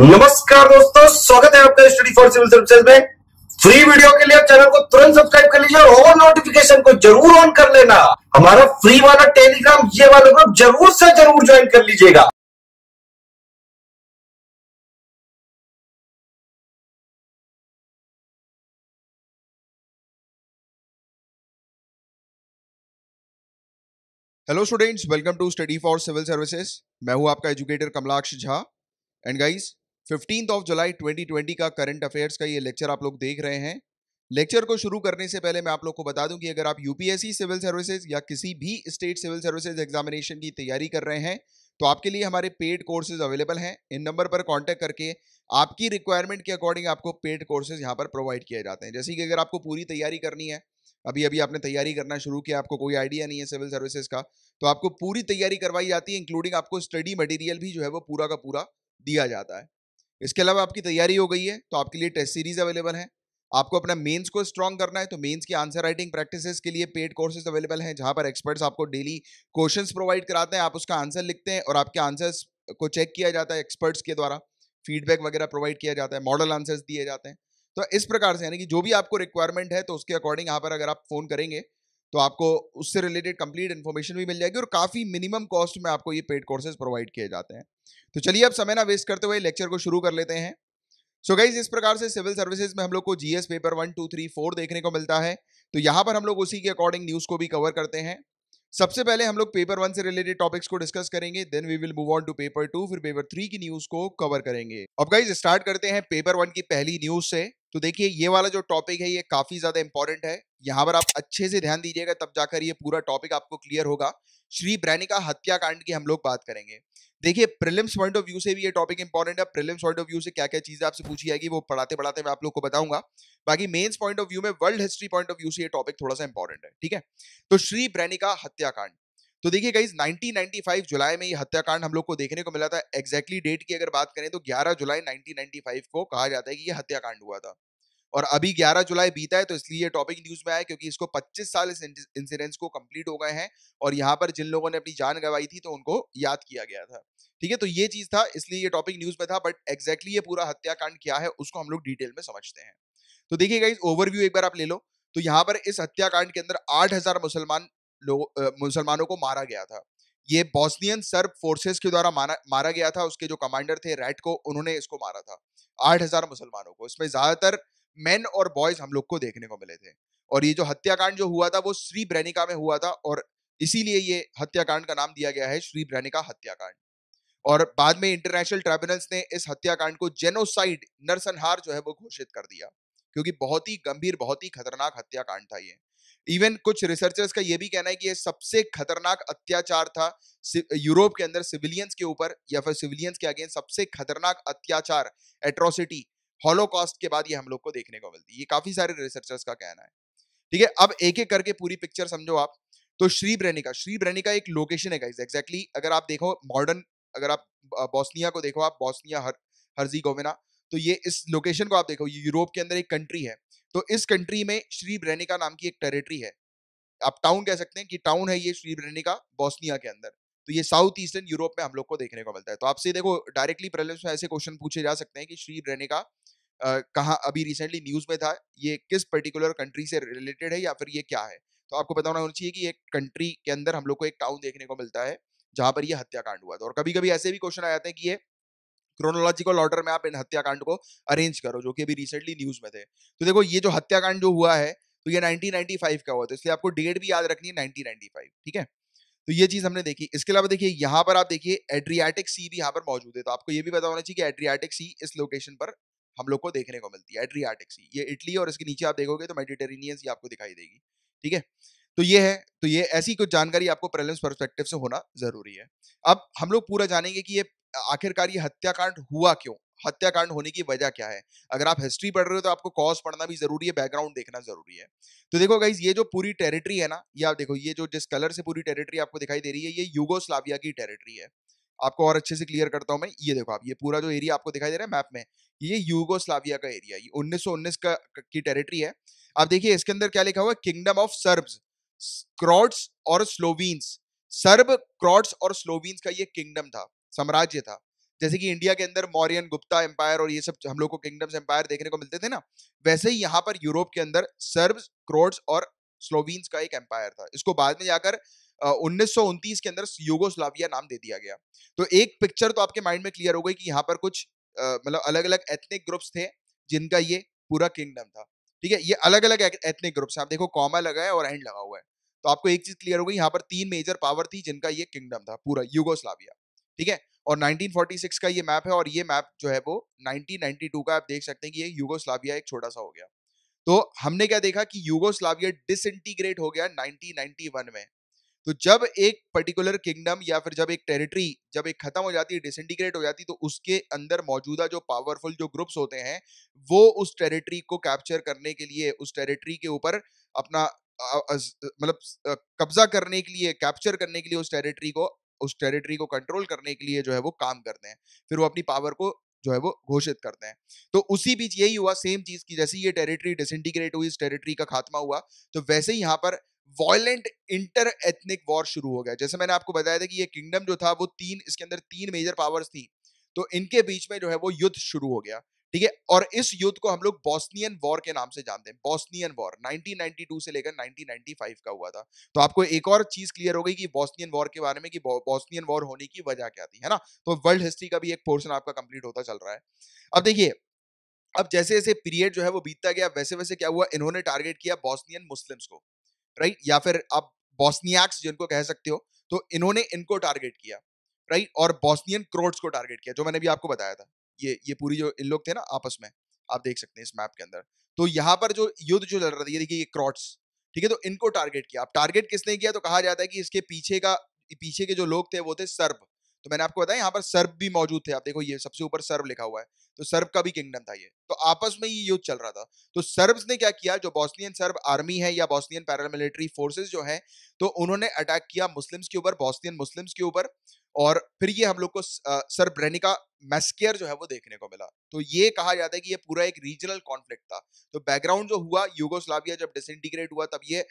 नमस्कार दोस्तों स्वागत है आपका स्टडी फॉर सिविल सर्विसेज में फ्री वीडियो के लिए आप चैनल को तुरंत सब्सक्राइब कर लीजिए और नोटिफिकेशन को जरूर ऑन कर लेना हमारा फ्री वाला टेलीग्राम ये वाला ग्रुप जरूर से जरूर ज्वाइन कर लीजिएगा hello students welcome to study for civil services मैं हूं आपका educator Kamalaksh Jha and guys fifteen of July 2020 का करंट अफेयर्स का ये लेक्चर आप लोग देख रहे हैं लेक्चर को शुरू करने से पहले मैं आप लोग को बता दूं कि अगर आप यूपीएससी सिविल सर्विसेज या किसी भी स्टेट सिविल सर्विसेज एग्जामिनेशन की तैयारी कर रहे हैं तो आपके लिए हमारे पेड कोर्सेज अवेलेबल हैं इन नंबर पर कॉन्टैक्ट करके आपकी रिक्वायरमेंट के अकॉर्डिंग आपको पेड कोर्सेज यहाँ पर प्रोवाइड किए जाते हैं जैसे कि अगर आपको पूरी तैयारी करनी है अभी अभी आपने तैयारी करना शुरू किया आपको कोई आइडिया नहीं है सिविल सर्विसेज का तो आपको पूरी तैयारी करवाई जाती है इंक्लूडिंग आपको स्टडी मटेरियल भी जो है वो पूरा का पूरा दिया जाता है इसके अलावा आपकी तैयारी हो गई है तो आपके लिए टेस्ट सीरीज अवेलेबल है आपको अपना मेंस को स्ट्रॉन्ग करना है तो मेंस की आंसर राइटिंग प्रैक्टिसेस के लिए पेड कोर्सेज अवेलेबल हैं जहां पर एक्सपर्ट्स आपको डेली क्वेश्चंस प्रोवाइड कराते हैं आप उसका आंसर लिखते हैं और आपके आंसर्स को चेक किया जाता है एक्सपर्ट्स के द्वारा फीडबैक वगैरह प्रोवाइड किया जाता है मॉडल आंसर्स दिए जाते हैं तो इस प्रकार से यानी कि जो भी आपको रिक्वायरमेंट है तो उसके अकॉर्डिंग यहाँ पर अगर आप फ़ोन करेंगे तो आपको उससे रिलेटेड कंप्लीट इन्फॉर्मेशन भी मिल जाएगी और काफ़ी मिनिमम कॉस्ट में आपको ये पेड कोर्सेज प्रोवाइड किए जाते हैं तो चलिए अब समय ना वेस्ट करते हुए लेक्चर को शुरू कर लेते हैं सो so गाइज इस प्रकार से सिविल सर्विसेज में हम लोग को GS paper one two three four देखने को मिलता है तो यहाँ पर हम लोग उसी के अकॉर्डिंग न्यूज़ को भी कवर करते हैं सबसे पहले हम लोग पेपर वन से रिलेटेड टॉपिक्स को डिस्कस करेंगे then we will move on to paper two फिर पेपर थ्री की न्यूज को कवर करेंगे अब गाइज स्टार्ट करते हैं पेपर वन की पहली न्यूज से तो देखिए ये वाला जो टॉपिक है ये काफी ज्यादा इंपॉर्टेंट है यहाँ पर आप अच्छे से ध्यान दीजिएगा तब जाकर ये पूरा टॉपिक आपको क्लियर होगा श्री ब्रैनिका हत्याकांड की हम लोग बात करेंगे देखिए प्रिलिम्स पॉइंट ऑफ व्यू से भी ये टॉपिक इंपॉर्टेंट है प्रिलिम्स पॉइंट ऑफ व्यू से क्या क्या चीज़ें आपसे पूछी जाएगी वो पढ़ाते पढ़ाते मैं आप लोग को बताऊंगा बाकी मेन्स पॉइंट ऑफ व्यू में world history point of view से ये टॉपिक थोड़ा सा इंपॉर्टेंट है ठीक है तो श्री ब्रैनिका हत्याकांड तो देखिए गाइज 1995 जुलाई में ये हत्याकांड हम लोग को देखने को मिला था एक्जैक्टली exactly डेट की अगर बात करें तो 11 जुलाई 1995 को कहा जाता है कि ये हत्याकांड हुआ था और अभी 11 जुलाई बीता है तो इसलिए ये टॉपिक न्यूज में आया क्योंकि इसको 25 साल इस इंसिडेंस को कंप्लीट हो गए हैं और यहाँ पर जिन लोगों ने अपनी जान गंवाई थी तो उनको याद किया गया था ठीक है तो ये चीज था इसलिए ये टॉपिक न्यूज में था बट एक्जैक्टली ये पूरा हत्याकांड क्या है उसको हम लोग डिटेल में समझते हैं तो देखिए इस ओवरव्यू एक बार आप ले लो तो यहाँ पर इस हत्याकांड के अंदर आठ मुसलमान लोग मुसलमानों को मारा गया था ये बॉस्नियन सर्ब फोर्सेस के द्वारा मारा मारा गया था उसके जो कमांडर थे रैट को उन्होंने इसको मारा था आठ हजार मुसलमानों को इसमें ज्यादातर मेन और बॉयज हम लोग को देखने को मिले थे और ये जो हत्याकांड जो हुआ था वो श्री ब्रैनिका में हुआ था और इसीलिए ये हत्याकांड का नाम दिया गया है श्री ब्रैनिका हत्याकांड और बाद में इंटरनेशनल ट्राइब्यूनल्स ने इस हत्याकांड को जेनोसाइड नरसंहार जो है वो घोषित कर दिया क्योंकि बहुत ही गंभीर बहुत ही खतरनाक हत्याकांड था ये इवन कुछ रिसर्चर्स का ये भी कहना है कि ये सबसे खतरनाक अत्याचार था यूरोप के अंदर सिविलियंस के ऊपर या फिर सिविलियंस के अगेंस्ट सबसे खतरनाक अत्याचार एट्रोसिटी हॉलोकॉस्ट के बाद ये हम लोग को देखने को मिलती है ये काफी सारे रिसर्चर्स का कहना है ठीक है अब एक एक करके पूरी पिक्चर समझो आप तो श्री ब्रेनिका श्री ब्रेनिका एक लोकेशन है गाइज एग्जैक्टली exactly, अगर आप देखो मॉडर्न अगर आप बॉस्निया को देखो आप बॉस्निया हर हर्जी गोविना तो ये इस लोकेशन को आप देखो ये यूरोप के अंदर एक कंट्री है तो इस कंट्री में श्री ब्रेनिका नाम की एक टेरिटरी है आप टाउन कह सकते हैं कि टाउन है ये श्री ब्रेनिका बॉस्निया के अंदर तो ये साउथ ईस्टर्न यूरोप में हम लोग को देखने को मिलता है तो आपसे देखो डायरेक्टली प्रेलिम्स में ऐसे क्वेश्चन पूछे जा सकते हैं कि श्री रेनेका कहाँ अभी रिसेंटली न्यूज़ में था ये किस पर्टिकुलर कंट्री से रिलेटेड है या फिर ये क्या है तो आपको पता होना चाहिए कि एक कंट्री के अंदर हम लोग को एक टाउन देखने को मिलता है जहां पर यह हत्याकांड हुआ था और कभी कभी ऐसे भी क्वेश्चन आ जाते हैं कि ये क्रोनोलॉजिकल ऑर्डर में आप इन हत्याकांड को अरेंज करो जो कि अभी रिसेंटली न्यूज़ में थे तो देखो ये जो हत्याकांड जो हुआ है तो ये 1995 का हुआ था इसलिए आपको डेट भी याद रखनी है 1995 ठीक है तो ये चीज हमने देखी इसके अलावा देखिए यहाँ पर आप देखिए एड्रियाटिक सी भी यहाँ पर मौजूद है तो आपको ये भी पता होना चाहिए कि एड्रियाटिक सी इस लोकेशन पर हम लोग को देखने को मिलती है एड्रियाटिक सी ये इटली और इसके नीचे आप देखोगे तो मेडिटेरेनियन सी आपको दिखाई देगी ठीक है तो ये है तो ये ऐसी कुछ जानकारी आपको प्रेलिम्स परस्पेक्टिव से होना जरूरी है अब हम लोग पूरा जानेंगे कि ये आखिरकार ये हत्याकांड हुआ क्यों हत्याकांड होने की वजह क्या है अगर आप हिस्ट्री पढ़ रहे हो तो आपको कॉज पढ़ना भी जरूरी है बैकग्राउंड देखना जरूरी है तो देखो गाइज ये जो पूरी टेरिटरी है ना ये आप देखो ये जो जिस कलर से पूरी टेरिटरी आपको दिखाई दे रही है ये यूगोस्लाविया की टेरिटरी है आपको और अच्छे से क्लियर करता हूँ मैं ये देखो आप ये पूरा जो एरिया आपको दिखाई दे रहा है मैप में ये यूगोस्लाविया का एरिया ये 1919 का की टेरिटरी है आप देखिए इसके अंदर क्या लिखा हुआ है किंगडम ऑफ सर्ब्स क्रॉड्स और स्लोवीन्स सर्ब क्रॉड्स और स्लोवीन्स का ये किंगडम था साम्राज्य था जैसे कि इंडिया के अंदर मौर्यन गुप्ता एम्पायर और ये सब हम लोग को किंगडम्स एम्पायर देखने को मिलते थे ना वैसे ही यहाँ पर यूरोप के अंदर सर्ब्स क्रोड्स और स्लोवीन्स का एक एम्पायर था इसको बाद में जाकर उन्नीस के अंदर यूगोस्लाविया नाम दे दिया गया तो एक पिक्चर तो आपके माइंड में क्लियर हो गई कि यहाँ पर कुछ मतलब अलग अलग एथनिक ग्रुप्स थे जिनका ये पूरा किंगडम था ठीक है ये अलग अलग एथनिक ग्रुप्स हैं आप देखो कॉमा लगा है और एंड लगा हुआ है तो आपको एक चीज क्लियर हो गई यहाँ पर तीन मेजर पावर थी जिनका ये किंगडम था पूरा यूगोस्लाविया ठीक है और 1946 का ये मैप है और ये मैप जो है वो 1992 का आप देख सकते हैं कि ये युगोस्लाविया एक छोटा सा हो गया तो हमने क्या देखा कि युगोस्लाविया डिसइंटीग्रेट हो गया 1991 में तो जब एक पर्टिकुलर किंगडम या फिर जब एक टेरिटरी जब एक खत्म हो जाती है डिसइंटीग्रेट हो जाती है तो उसके अंदर मौजूदा जो पावरफुल जो ग्रुप्स होते हैं वो उस टेरिटरी को कैप्चर करने के लिए उस टेरिटरी के ऊपर अपना मतलब कब्जा करने के लिए कैप्चर करने के लिए उस टेरिटरी को उस टेरिटरी को कंट्रोल करने के लिए जो है वो काम करते हैं फिर वो अपनी पावर को जो है वो घोषित करते हैं तो उसी बीच यही हुआ सेम चीज की जैसे ये टेरिटरी डिसइंटीग्रेट हुई इस टेरिटरी का खात्मा हुआ तो वैसे ही यहाँ पर वॉयलेंट इंटर एथनिक वॉर शुरू हो गया जैसे मैंने आपको बताया था कि ये किंगडम जो था वो तीन इसके अंदर तीन मेजर पावर्स थी तो इनके बीच में जो है वो युद्ध शुरू हो गया ठीक है और इस युद्ध को हम लोग बॉस्नियन वॉर के नाम से जानते हैं बॉस्नियन वॉर 1992 से लेकर 1995 का हुआ था तो आपको एक और चीज क्लियर हो गई कि बॉस्नियन वॉर के बारे में कि बॉस्नियन वॉर होने की वजह क्या थी है ना तो वर्ल्ड हिस्ट्री का भी एक पोर्शन आपका कंप्लीट होता चल रहा है अब देखिए अब जैसे जैसे पीरियड जो है वो बीतता गया वैसे वैसे क्या हुआ इन्होंने टारगेट किया बॉस्नियन मुस्लिम्स को राइट या फिर आप बॉस्नियाक्स जिनको कह सकते हो तो इन्होंने इनको टारगेट किया राइट और बॉस्नियन क्रोड्स को टारगेट किया जो मैंने भी आपको बताया था ये ये पूरी जो इन लोग थे ना आपस में आप देख सकते हैं इस मैप के अंदर तो यहाँ पर जो युद्ध जो लड़ रहा था ये देखिए ये क्रॉट्स ठीक है तो इनको टारगेट किया अब टारगेट किसने किया तो कहा जाता है कि इसके पीछे का पीछे के जो लोग थे वो थे सर्ब तो मैंने आपको बताया यहाँ पर सर्ब भी मौजूद थे आप देखो ये सबसे ऊपर सर्ब लिखा हुआ है तो सर्ब का भी किंगडम था ये तो आपस में ये युद्ध चल रहा था तो सर्ब्स ने क्या किया जो बॉस्नियन सर्ब आर्मी है या बॉस्नियन पैरामिलिट्री फोर्सेज जो है तो उन्होंने अटैक किया मुस्लिम्स के ऊपर बॉस्नियन मुस्लिम्स के ऊपर और फिर ये हम लोग को सर ब्रेनिका मैस्कियर जो है वो देखने को मिला तो ये कहा जाता है कि ये पूरा एक रीजनल कॉन्फ्लिक्ट था तो बैकग्राउंड जो हुआ यूगोस्लाविया जब डिसइंटीग्रेट हुआ तब ये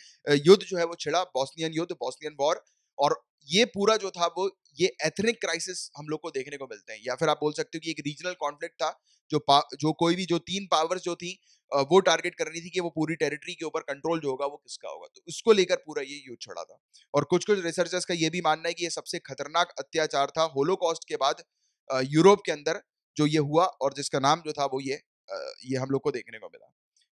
युद्ध जो है वो छिड़ा बॉस्नियन युद्ध बॉस्नियन वॉर और ये पूरा जो था वो ये एथनिक क्राइसिस हम लोग को देखने को मिलते हैं या फिर आप बोल सकते हो कि एक रीजनल कॉन्फ्लिक्ट था जो जो कोई भी जो तीन पावर्स जो थी वो टारगेट कर रही थी कि वो पूरी टेरिटरी के ऊपर कंट्रोल जो होगा वो किसका होगा तो उसको लेकर पूरा ये युद्ध छड़ा था और कुछ कुछ रिसर्चर्स का ये भी मानना है कि ये सबसे खतरनाक अत्याचार था होलोकॉस्ट के बाद यूरोप के अंदर जो ये हुआ और जिसका नाम जो था वो ये ये हम लोग को देखने को मिला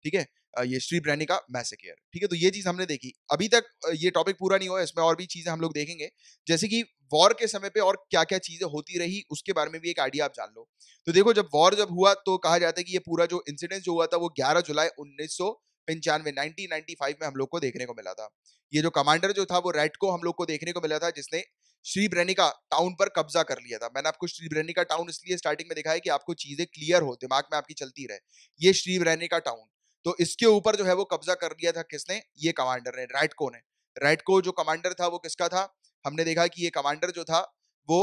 ठीक है ये श्री ब्रैनी का मैसेकेयर ठीक है तो ये चीज हमने देखी अभी तक ये टॉपिक पूरा नहीं हुआ इसमें और भी चीजें हम लोग देखेंगे जैसे कि वॉर के समय पे और क्या क्या चीजें होती रही उसके बारे में भी एक आइडिया आप जान लो तो देखो जब वॉर जब हुआ तो कहा जाता है कि ये पूरा जो इंसिडेंट जो हुआ था वो ग्यारह जुलाई उन्नीस सौ पंचानवे नाइनटीन में हम लोग को देखने को मिला था ये जो कमांडर जो था वो रेड को हम लोग को देखने को मिला था जिसने श्री ब्रेनिका टाउन पर कब्जा कर लिया था मैंने आपको श्री ब्रेनिका टाउन इसलिए स्टार्टिंग में दिखाया कि आपको चीजें क्लियर हो दिमाग में आपकी चलती रहे ये श्री ब्रेनिका टाउन तो इसके ऊपर जो है वो कब्जा कर लिया था किसने ये कमांडर ने राइटको ने राइटको जो कमांडर था वो किसका था हमने देखा कि ये कमांडर जो था वो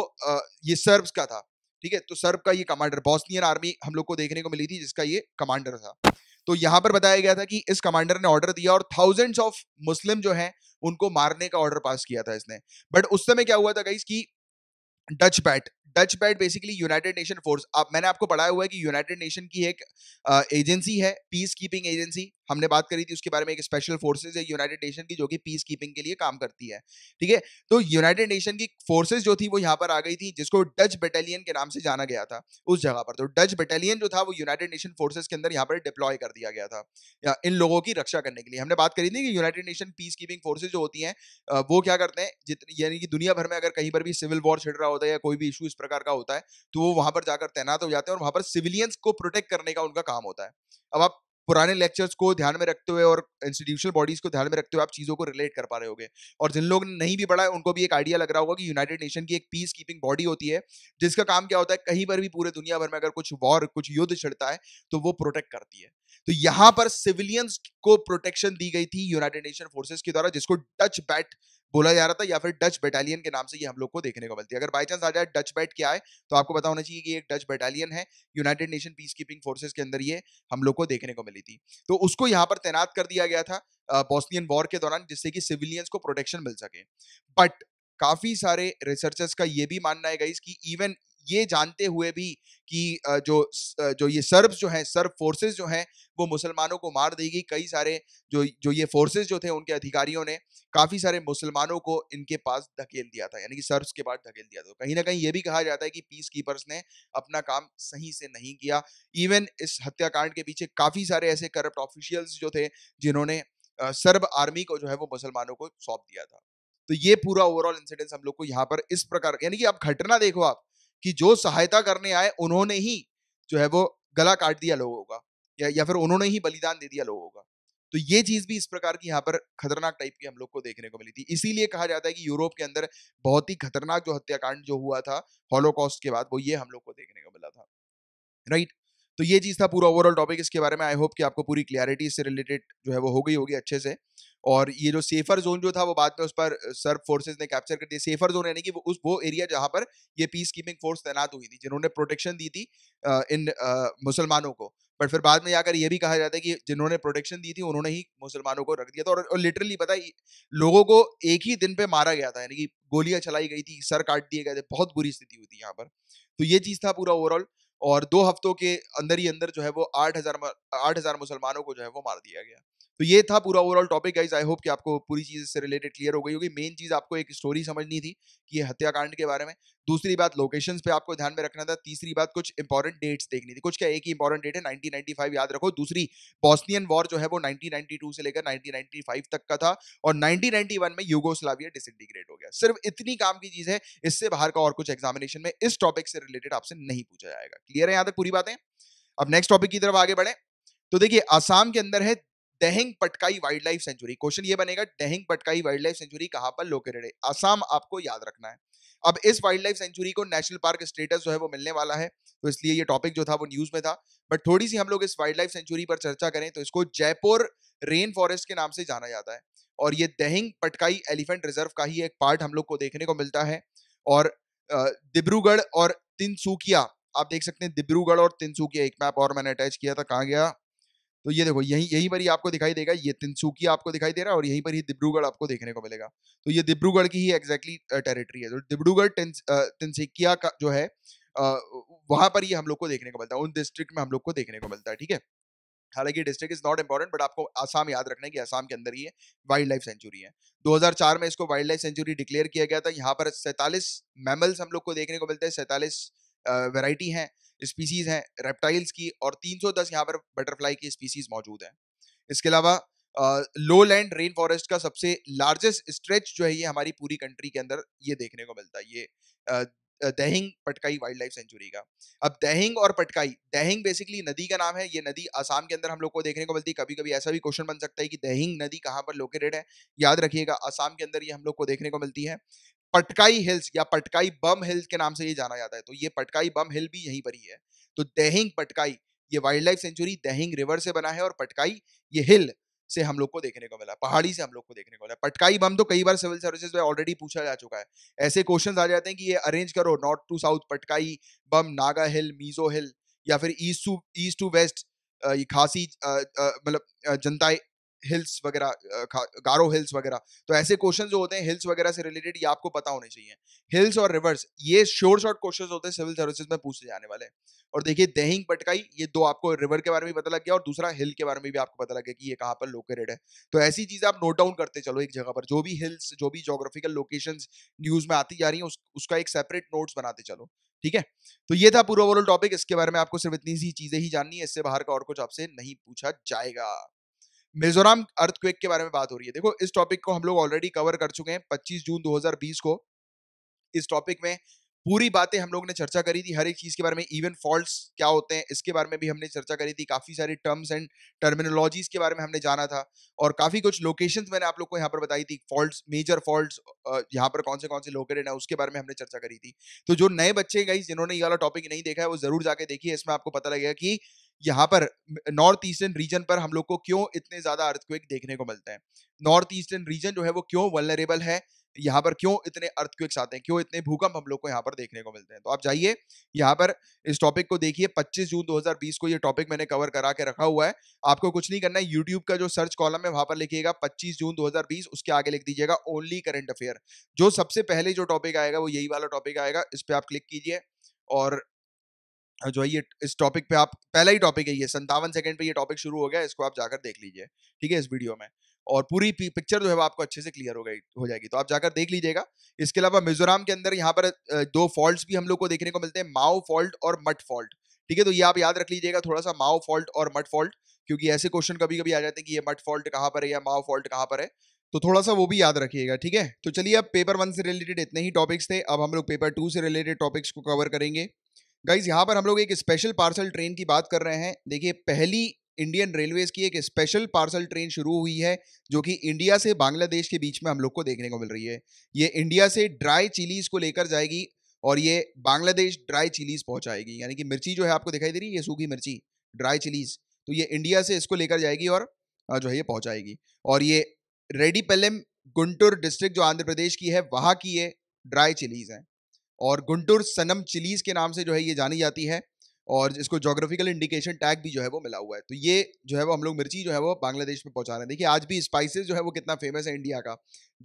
ये सर्ब्स का था ठीक है तो सर्ब का ये कमांडर बॉस्नियन आर्मी हम लोग को देखने को मिली थी जिसका ये कमांडर था तो यहां पर बताया गया था कि इस कमांडर ने ऑर्डर दिया और थाउजेंड्स ऑफ मुस्लिम जो हैं उनको मारने का ऑर्डर पास किया था इसने बट उस समय क्या हुआ था गाइस कि Dutch bat Dutch bat basically United Nation force आप मैंने आपको पढ़ाया हुआ है कि यूनाइटेड नेशन की एक एजेंसी है पीस कीपिंग एजेंसी हमने बात करी थी उसके बारे में एक स्पेशल फोर्सेज है यूनाइटेड नेशन की जो कि पीस कीपिंग के लिए काम करती है ठीक है तो यूनाइटेड नेशन की फोर्सेज जो थी वो यहाँ पर आ गई थी जिसको डच बटालियन के नाम से जाना गया था उस जगह पर तो डच बटालियन जो था वो यूनाइटेड नेशन फोर्सेज के अंदर यहाँ पर डिप्लॉय कर दिया गया था इन लोगों की रक्षा करने के लिए हमने बात करी थी कि United Nation peace keeping forces जो होती हैं वो क्या करते हैं यानी कि दुनिया भर में अगर कहीं पर भी सिविल वॉर छिड़ रहा होता है या कोई भी इशू प्रकार का होता है तो वो वहां पर जाकर तैनात हो जाते हैं और वहां पर सिविलियंस को प्रोटेक्ट करने का उनका काम होता है अब आप पुराने लेक्चर्स को ध्यान में रखते हुए और इंस्टीट्यूशनल बॉडीज को ध्यान में रखते हुए आप चीज़ों को रिलेट कर पा रहे होगे और जिन लोग नहीं भी पढ़ा है उनको भी एक आइडिया लग रहा होगा कि यूनाइटेड नेशन की एक पीस कीपिंग बॉडी होती है जिसका काम क्या होता है कहीं पर भी पूरे दुनिया भर में अगर कुछ वॉर कुछ युद्ध छिड़ता है तो वो प्रोटेक्ट करती है तो यहाँ पर सिविलियंस को प्रोटेक्शन दी गई थी यूनाइटेड नेशन फोर्सेज के द्वारा जिसको डच बैट बोला जा रहा था या फिर डच बटालियन के नाम से ये हम लोग को देखने को मिलती है अगर बाई चांस आ जाए डच बैट क्या है तो आपको पता होना चाहिए कि एक डच बटालियन है United Nation peace keeping forces के अंदर ये हम लोग को देखने को मिली थी तो उसको यहाँ पर तैनात कर दिया गया था बॉस्नियन वॉर के दौरान जिससे कि सिविलियंस को प्रोटेक्शन मिल सके बट काफी सारे रिसर्चर्स का ये भी मानना है गाइस कि इवन ये जानते हुए भी कि जो जो ये सर्ब्स जो हैं सर्ब फोर्सेस जो हैं वो मुसलमानों को मार देगी कई सारे जो जो ये फोर्सेस जो थे उनके अधिकारियों ने काफ़ी सारे मुसलमानों को इनके पास धकेल दिया था यानी कि सर्ब्स के पास धकेल दिया था तो कहीं ना कहीं ये भी कहा जाता है कि पीस कीपर्स ने अपना काम सही से नहीं किया इवन इस हत्याकांड के पीछे काफ़ी सारे ऐसे करप्ट ऑफिशियल्स जो थे जिन्होंने सर्ब आर्मी को जो है वो मुसलमानों को सौंप दिया था तो ये पूरा ओवरऑल इंसिडेंस हम लोग को यहाँ पर इस प्रकार यानी कि आप घटना देखो आप कि जो सहायता करने आए उन्होंने ही जो है वो गला काट दिया लोगों का या, या फिर उन्होंने ही बलिदान दे दिया लोगों का तो ये चीज भी इस प्रकार की यहाँ पर खतरनाक टाइप की हम लोग को देखने को मिली थी इसीलिए कहा जाता है कि यूरोप के अंदर बहुत ही खतरनाक जो हत्याकांड जो हुआ था हॉलोकॉस्ट के बाद वो ये हम लोग को देखने को मिला था राइट तो ये चीज़ था पूरा ओवरऑल टॉपिक इसके बारे में आई होप कि आपको पूरी क्लियरिटी इससे रिलेटेड जो है वो हो गई होगी अच्छे से और ये जो सेफर जोन जो था वो बाद में उस पर सर्ब फोर्सेज ने कैप्चर कर दिया सेफर जोन यानी कि वो उस वो एरिया जहाँ पर ये पीस कीपिंग फोर्स तैनात हुई थी जिन्होंने प्रोटेक्शन दी थी इन मुसलमानों को बट फिर बाद में जाकर ये भी कहा जाता है कि जिन्होंने प्रोटेक्शन दी थी उन्होंने ही मुसलमानों को रख दिया था और, और लिटरली पता है लोगों को एक ही दिन पे मारा गया था यानी कि गोलियां चलाई गई थी सर काट दिए गए थे बहुत बुरी स्थिति हुई थी यहाँ पर तो ये चीज़ था पूरा ओवरऑल और दो हफ्तों के अंदर ही अंदर जो है वो आठ हजार आठ हजार मुसलमानों को जो है वो मार दिया गया। तो ये था पूरा overall topic guys I hope कि आपको पूरी चीज़ से रिलेटेड क्लियर हो गई होगी मेन चीज़ आपको एक स्टोरी समझनी थी कि ये हत्याकांड के बारे में दूसरी बात लोकेशंस पे आपको ध्यान में रखना था तीसरी बात कुछ इंपॉर्टेंट डेट्स देखनी थी कुछ क्या एक ही इंपॉर्टेंट डेट है 1995 याद रखो दूसरी बॉस्नियन वॉर जो है वो 1992 से लेकर 1995 तक का था और 1991 में यूगोस्लाविया डिसइंटीग्रेट हो गया सिर्फ इतनी काम की चीज़ है इससे बाहर का और कुछ एग्जामिनेशन में इस टॉपिक से रिलेटेड आपसे नहीं पूछा जाएगा क्लियर है यहाँ तक पूरी बातें अब नेक्स्ट टॉपिक की तरफ आगे बढ़े तो देखिए आसाम के अंदर है Dehing Patkai wild life sanctuary question ये बनेगा Dehing Patkai wild life sanctuary कहाँ पर लोकेटेड है आसाम आपको याद रखना है अब इस वाइल्ड लाइफ सेंचुरी को नेशनल पार्क स्टेटस जो है वो मिलने वाला है तो इसलिए ये टॉपिक जो था वो न्यूज में था बट थोड़ी सी हम लोग इस वाइल्ड लाइफ सेंचुरी पर चर्चा करें तो इसको जयपुर रेन फॉरेस्ट के नाम से जाना जाता है और ये दहिंग पटकाई एलिफेंट रिजर्व का ही एक पार्ट हम लोग को देखने को मिलता है और डिब्रूगढ़ और तिनसुकिया आप देख सकते हैं डिब्रूगढ़ और तिनसुकिया एक मैप और मैंने अटैच किया था कहाँ गया तो ये देखो यही यही पर ही आपको दिखाई देगा ये तिनसुकी आपको दिखाई दे रहा है और यहीं पर ही डिब्रूगढ़ आपको देखने को मिलेगा तो ये डिब्रूगढ़ की ही एग्जैक्टली टेरिटरी है तो डिब्रूगढ़ तिनसुकिया का जो है वहां पर ही हम लोग को देखने को मिलता है उन डिस्ट्रिक्ट में हम लोग को देखने को मिलता है ठीक है हालांकि district is not important but आपको आसाम याद रखना है कि आसाम के अंदर ये वाइल्ड लाइफ सेंचुरी है 2004 में इसको वाइल्ड लाइफ सेंचुरी डिक्लेयर किया गया था यहाँ पर सैंतालीस मैमल्स हम लोग को देखने को मिलते हैं सैंतालीस वेराइटी हैं स्पीसीज हैं रेप्टाइल्स की और 310 यहाँ पर बटरफ्लाई की स्पीसीज मौजूद हैं इसके अलावा लो लैंड रेन फॉरेस्ट का सबसे लार्जेस्ट स्ट्रेच जो है ये हमारी पूरी कंट्री के अंदर ये देखने को मिलता है ये Dehing Patkai wild life sanctuary का अब दहिंग और पटकाई दहिंग बेसिकली नदी का नाम है ये नदी आसाम के अंदर हम लोग को देखने को मिलती है कभी कभी ऐसा भी क्वेश्चन बन सकता है कि दहिंग नदी कहाँ पर लोकेटेड है याद रखिएगा आसाम के अंदर ये हम लोग को देखने को मिलती है पटकाई हिल्स या पटकाई बम हिल्स के नाम से ये जाना जाता है तो ये पटकाई बम हिल भी यहीं पर ही है तो दहिंग पटकाई ये wild life sanctuary Dehing river से बना है और पटकाई ये हिल से हम लोग को देखने को मिला पहाड़ी से हम लोग को देखने को मिला पटकाई बम तो कई बार सिविल सर्विसेज में ऑलरेडी पूछा जा चुका है ऐसे क्वेश्चन आ जाते हैं कि ये अरेंज करो north to south Patkai bum Naga hill Mizo hill या फिर east to east to west ये खासी मतलब जनता हिल्स वगैरह गारो हिल्स वगैरह तो ऐसे क्वेश्चन जो होते हैं हिल्स वगैरह से रिलेटेड ये आपको पता होने चाहिए हिल्स और रिवर्स ये श्योर शॉर्ट क्वेश्चन होते हैं सिविल सर्विसेज में पूछे जाने वाले और देखिए दहिंग पटकाई ये दो आपको रिवर के बारे में पता लग गया और दूसरा हिल के बारे में भी आपको पता लग गया कि ये कहाँ पर लोकेटेड है तो ऐसी चीज़ें आप नोट डाउन करते चलो एक जगह पर जो भी हिल्स जो भी जोग्राफिकल लोकेशन न्यूज़ में आती जा रही है उस, उसका एक सेपरेट नोट्स बनाते चलो ठीक है तो ये था पूरा ओवरऑल टॉपिक इसके बारे में आपको सिर्फ इतनी सी चीज़ें ही जाननी है इससे बाहर का और कुछ आपसे नहीं पूछा जाएगा मिजोरम अर्थक्वेक के बारे में बात हो रही है देखो इस टॉपिक को हम लोग ऑलरेडी कवर कर चुके हैं 25 जून 2020 को इस टॉपिक में पूरी बातें हम लोग ने चर्चा करी थी हर एक चीज़ के बारे में इवन फॉल्ट क्या होते हैं इसके बारे में भी हमने चर्चा करी थी काफ़ी सारी टर्म्स एंड टर्मिनोलॉजीज के बारे में हमने जाना था और काफ़ी कुछ लोकेशन मैंने आप लोग को यहाँ पर बताई थी फॉल्ट मेजर फॉल्ट यहाँ पर कौन से कौन से लोकेटेड है उसके बारे में हमने चर्चा करी थी तो जो नए बच्चे गई जिन्होंने ये वाला टॉपिक नहीं देखा है वो ज़रूर जाके देखिए इसमें आपको पता लगेगा कि यहाँ पर नॉर्थ ईस्टर्न रीजन पर हम लोग को क्यों इतने ज़्यादा अर्थक्वेक देखने को मिलते हैं नॉर्थ ईस्टर्न रीजन जो है वो क्यों वलरेबल है यहाँ पर क्यों इतने अर्थक्वेक्स आते हैं क्यों इतने भूकंप हम लोग को यहाँ पर देखने को मिलते हैं तो आप जाइए यहाँ पर इस टॉपिक को देखिए 25 जून 2020 को ये टॉपिक मैंने कवर करा के रखा हुआ है आपको कुछ नहीं करना है यूट्यूब का जो सर्च कॉलम है वहाँ पर लिखिएगा 25 जून 2020 उसके आगे लिख दीजिएगा ओनली करंट अफेयर जो सबसे पहले जो टॉपिक आएगा वो यही वाला टॉपिक आएगा इस पर आप क्लिक कीजिए और जो है ये इस टॉपिक पे आप पहला ही टॉपिक है ये संतावन सेकंड पे ये टॉपिक शुरू हो गया इसको आप जाकर देख लीजिए ठीक है इस वीडियो में और पूरी पिक्चर जो है वो आपको अच्छे से क्लियर हो गई हो जाएगी तो आप जाकर देख लीजिएगा इसके अलावा मिजोराम के अंदर यहाँ पर दो फॉल्ट भी हम लोग को देखने को मिलते हैं माओ फॉल्ट और मट फॉल्ट ठीक है तो ये आप याद रख लीजिएगा थोड़ा सा माओ फॉल्ट और मट फॉल्ट क्योंकि ऐसे क्वेश्चन कभी कभी आ जाते हैं कि ये मट फॉल्ट कहाँ पर है या माओ फॉल्ट कहाँ पर है तो थोड़ा सा वो भी याद रखिएगा ठीक है तो चलिए अब पेपर वन से रिलेटेड इतने ही टॉपिक्स थे अब हम लोग पेपर टू से रिलेटेड टॉपिक्स को कवर करेंगे गाइज यहाँ पर हम लोग एक स्पेशल पार्सल ट्रेन की बात कर रहे हैं देखिए पहली इंडियन रेलवेज की एक स्पेशल पार्सल ट्रेन शुरू हुई है जो कि इंडिया से बांग्लादेश के बीच में हम लोग को देखने को मिल रही है ये इंडिया से ड्राई चिलीज को लेकर जाएगी और ये बांग्लादेश ड्राई चिलीज पहुंचाएगी यानी कि मिर्ची जो है आपको दिखाई दे रही है ये सूखी मिर्ची ड्राई चिलीज तो ये इंडिया से इसको लेकर जाएगी और जो है ये पहुंचाएगी और ये रेडीपेलम गुंटूर डिस्ट्रिक्ट जो आंध्र प्रदेश की है वहाँ की ये ड्राई चिलीज हैं और गुंटूर सनम चिलीज के नाम से जो है ये जानी जाती है और इसको जोग्राफिकल इंडिकेशन टैग भी जो है वो मिला हुआ है तो ये जो है वो हम लोग मिर्ची जो है वो बांग्लादेश में पहुंचा रहे हैं देखिए आज भी स्पाइसेस जो है वो कितना फेमस है इंडिया का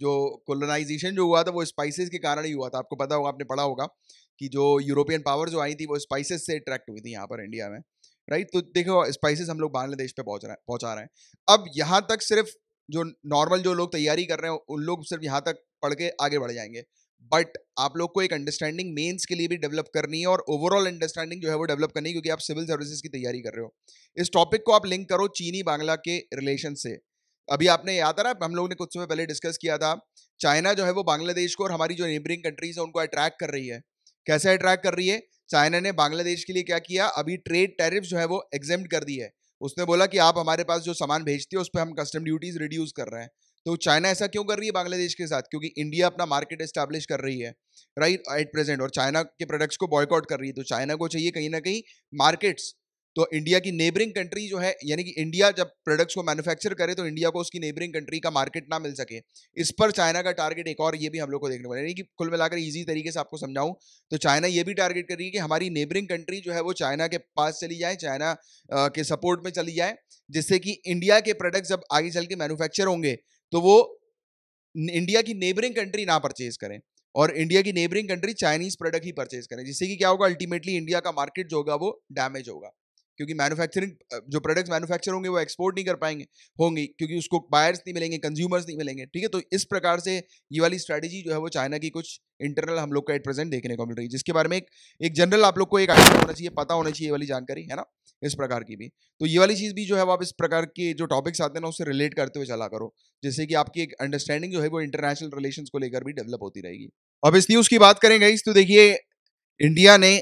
जो कोलोनाइजेशन जो हुआ था वो स्पाइसेस के कारण ही हुआ था आपको पता होगा आपने पढ़ा होगा कि जो यूरोपियन पावर जो आई थी वो स्पाइसेस से अट्रैक्ट हुई थी यहाँ पर इंडिया में राइट तो देखो स्पाइसिस हम लोग बांग्लादेश पर पहुँच रहे हैं पहुँचा रहे हैं अब यहाँ तक सिर्फ जो नॉर्मल जो लोग तैयारी कर रहे हैं उन लोग सिर्फ यहाँ तक पढ़ के आगे बढ़ जाएंगे बट आप लोग को एक अंडरस्टैंडिंग मेंस के लिए भी डेवलप करनी है और ओवरऑल अंडरस्टैंडिंग जो है वो डेवलप करनी है क्योंकि आप सिविल सर्विसेज की तैयारी कर रहे हो इस टॉपिक को आप लिंक करो चीनी बांग्ला के रिलेशन से अभी आपने याद आ रहा हम लोगों ने कुछ समय पहले डिस्कस किया था चाइना जो है वो बांग्लादेश को और हमारी जो नेबरिंग कंट्रीज है उनको अट्रैक्ट कर रही है कैसे अट्रैक्ट कर रही है चाइना ने बांग्लादेश के लिए क्या किया अभी ट्रेड टैरिफ जो है वो एग्जेम्ट कर दी है उसने बोला कि आप हमारे पास जो सामान भेजती है उस पर हम कस्टम ड्यूटीज रिड्यूस कर रहे हैं तो चाइना ऐसा क्यों कर रही है बांग्लादेश के साथ क्योंकि इंडिया अपना मार्केट इस्टेब्लिश कर रही है राइट एट प्रेजेंट और चाइना के प्रोडक्ट्स को बॉयकॉट कर रही है तो चाइना को चाहिए कहीं ना कहीं मार्केट्स तो इंडिया की नेबरिंग कंट्री जो है यानी कि इंडिया जब प्रोडक्ट्स को मैन्युफैक्चर करे तो इंडिया को उसकी नेबरिंग कंट्री का मार्केट ना मिल सके इस पर चाइना का टारगेट एक और ये भी हम लोग को देखने को यानी कि कुल मिलाकर ईजी तरीके से आपको समझाऊं तो चाइना ये भी टारगेट कर रही है कि हमारी नेबरिंग कंट्री जो है वो चाइना के पास चली जाए चाइना के सपोर्ट में चली जाए जिससे कि इंडिया के प्रोडक्ट्स जब आगे चल के मैनुफैक्चर होंगे तो वो इंडिया की नेबरिंग कंट्री ना परचेज करें और इंडिया की नेबरिंग कंट्री चाइनीज प्रोडक्ट ही परचेज करें जिससे कि क्या होगा अल्टीमेटली इंडिया का मार्केट जो होगा वो डैमेज होगा क्योंकि मैन्युफैक्चरिंग जो प्रोडक्ट्स मैन्युफैक्चर होंगे वो एक्सपोर्ट नहीं कर पाएंगे होंगी क्योंकि उसको बायर्स नहीं मिलेंगे कंज्यूमर्स नहीं मिलेंगे ठीक है तो इस प्रकार से ये वाली स्ट्रैटेजी जो है वो चाइना की कुछ इंटरनल हम लोग का एट प्रेजेंट देखने को मिल रही है जिसके बारे में एक एक जनरल आप लोग को एक आइडिया होना चाहिए पता होना चाहिए ये वाली जानकारी है ना इस प्रकार की भी तो ये वाली चीज़ भी जो है आप इस प्रकार के जो टॉपिक्स आते हैं ना उससे रिलेट करते हुए चला करो जिससे कि आपकी एक अंडरस्टैंडिंग जो है वो इंटरनेशनल रिलेशन को लेकर भी डेवलप होती रहेगी अब इस न्यूज़ की बात करेंगे इस तो देखिए इंडिया ने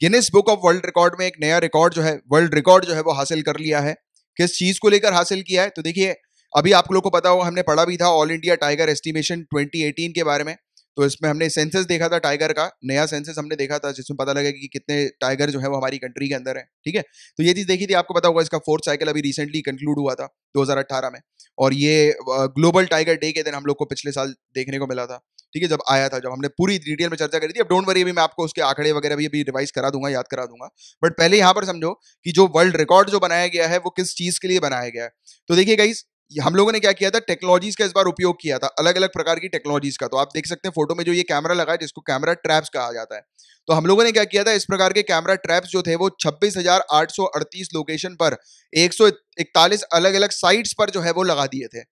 Guinness book of world record में एक नया रिकॉर्ड जो है वर्ल्ड रिकॉर्ड जो है वो हासिल कर लिया है किस चीज़ को लेकर हासिल किया है तो देखिए अभी आप लोग को पता हो हमने पढ़ा भी था ऑल इंडिया टाइगर एस्टिमेशन 2018 के बारे में तो इसमें हमने सेंसस देखा था टाइगर का नया सेंसस हमने देखा था जिसमें पता लगा कि कितने टाइगर जो है वो हमारी कंट्री के अंदर है ठीक है तो ये चीज़ देखी थी आपको पता होगा इसका फोर्थ साइकिल अभी रिसेंटली कंक्लूड हुआ था 2018 में और ये ग्लोबल टाइगर डे के दिन हम लोग को पिछले साल देखने को मिला था ठीक है जब आया था जब हमने पूरी डिटेल में चर्चा करी थी अब डोंट वरी अभी मैं आपको उसके आंकड़े वगैरह भी अभी रिवाइज करा दूंगा याद करा दूंगा बट पहले यहाँ पर समझो कि जो वर्ल्ड रिकॉर्ड जो बनाया गया है वो किस चीज़ के लिए बनाया गया है तो देखिए गाइस हम लोगों ने क्या किया था टेक्नोलॉजीज का इस बार उपयोग किया था अलग अलग प्रकार की टेक्नोलॉजीज का तो आप देख सकते हैं फोटो में जो ये कैमरा लगा है जिसको कैमरा ट्रैप्स कहा जाता है तो हम लोगों ने क्या किया था इस प्रकार के कैमरा ट्रैप्स जो थे वो 26,838 लोकेशन पर 141 अलग अलग साइट्स पर जो है वो लगा दिए थे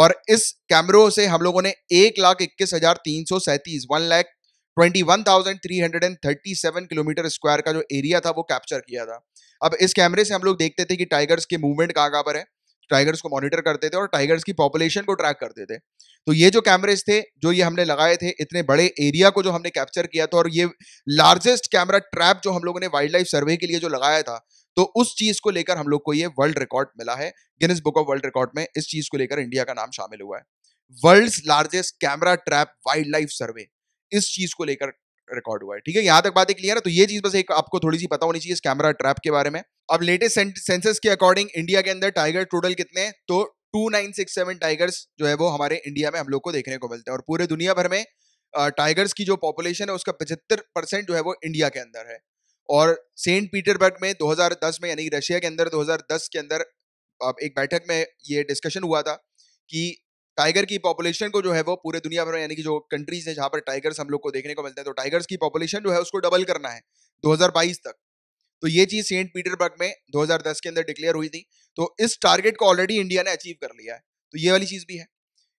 और इस कैमरों से हम लोगों ने एक लाख इक्कीस हजार तीन सौ सैंतीस one lakh twenty one thousand three hundred and thirty seven kilometre square का जो एरिया था वो कैप्चर किया था अब इस कैमरे से हम लोग देखते थे कि टाइगर्स के मूवमेंट कहाँ कहाँ पर है टाइगर्स को मॉनिटर करते थे और टाइगर्स की पॉपुलेशन को ट्रैक करते थे तो ये जो कैमरेज थे जो ये हमने लगाए थे इतने बड़े एरिया को जो हमने कैप्चर किया था और ये लार्जेस्ट कैमरा ट्रैप जो हम लोगों ने वाइल्ड लाइफ सर्वे के लिए जो लगाया था तो उस चीज को लेकर हम लोग को ये वर्ल्ड रिकॉर्ड मिला है Guinness book of world record में इस चीज को लेकर इंडिया का नाम शामिल हुआ है world largest camera trap wild life survey इस चीज को लेकर रिकॉर्ड हुआ है ठीक है यहां तक बातें क्लियर है तो ये चीज बस एक आपको थोड़ी सी पता होनी चाहिए इस कैमरा ट्रैप के बारे में अब लेटेस्ट सेंसस के अकॉर्डिंग इंडिया के अंदर टाइगर टोटल कितने तो 2967 टाइगर्स जो है वो हमारे इंडिया में हम लोग को देखने को मिलते हैं और पूरे दुनिया भर में टाइगर्स की जो पॉपुलेशन है उसका पचहत्तर परसेंट जो है वो इंडिया के अंदर है और सेंट पीटरबर्ग में 2010 में यानी रशिया के अंदर 2010 के अंदर एक बैठक में ये डिस्कशन हुआ था कि टाइगर की पॉपुलेशन को जो है वो पूरे दुनिया भर में यानी कि जो कंट्रीज हैं जहाँ पर टाइगर्स हम लोग को देखने को मिलते हैं तो टाइगर्स की पॉपुलेशन जो है उसको डबल करना है 2022 तक तो ये चीज़ सेंट पीटरबर्ग में 2010 के अंदर डिक्लेयर हुई थी तो इस टारगेट को ऑलरेडी इंडिया ने अचीव कर लिया है तो ये वाली चीज़ भी है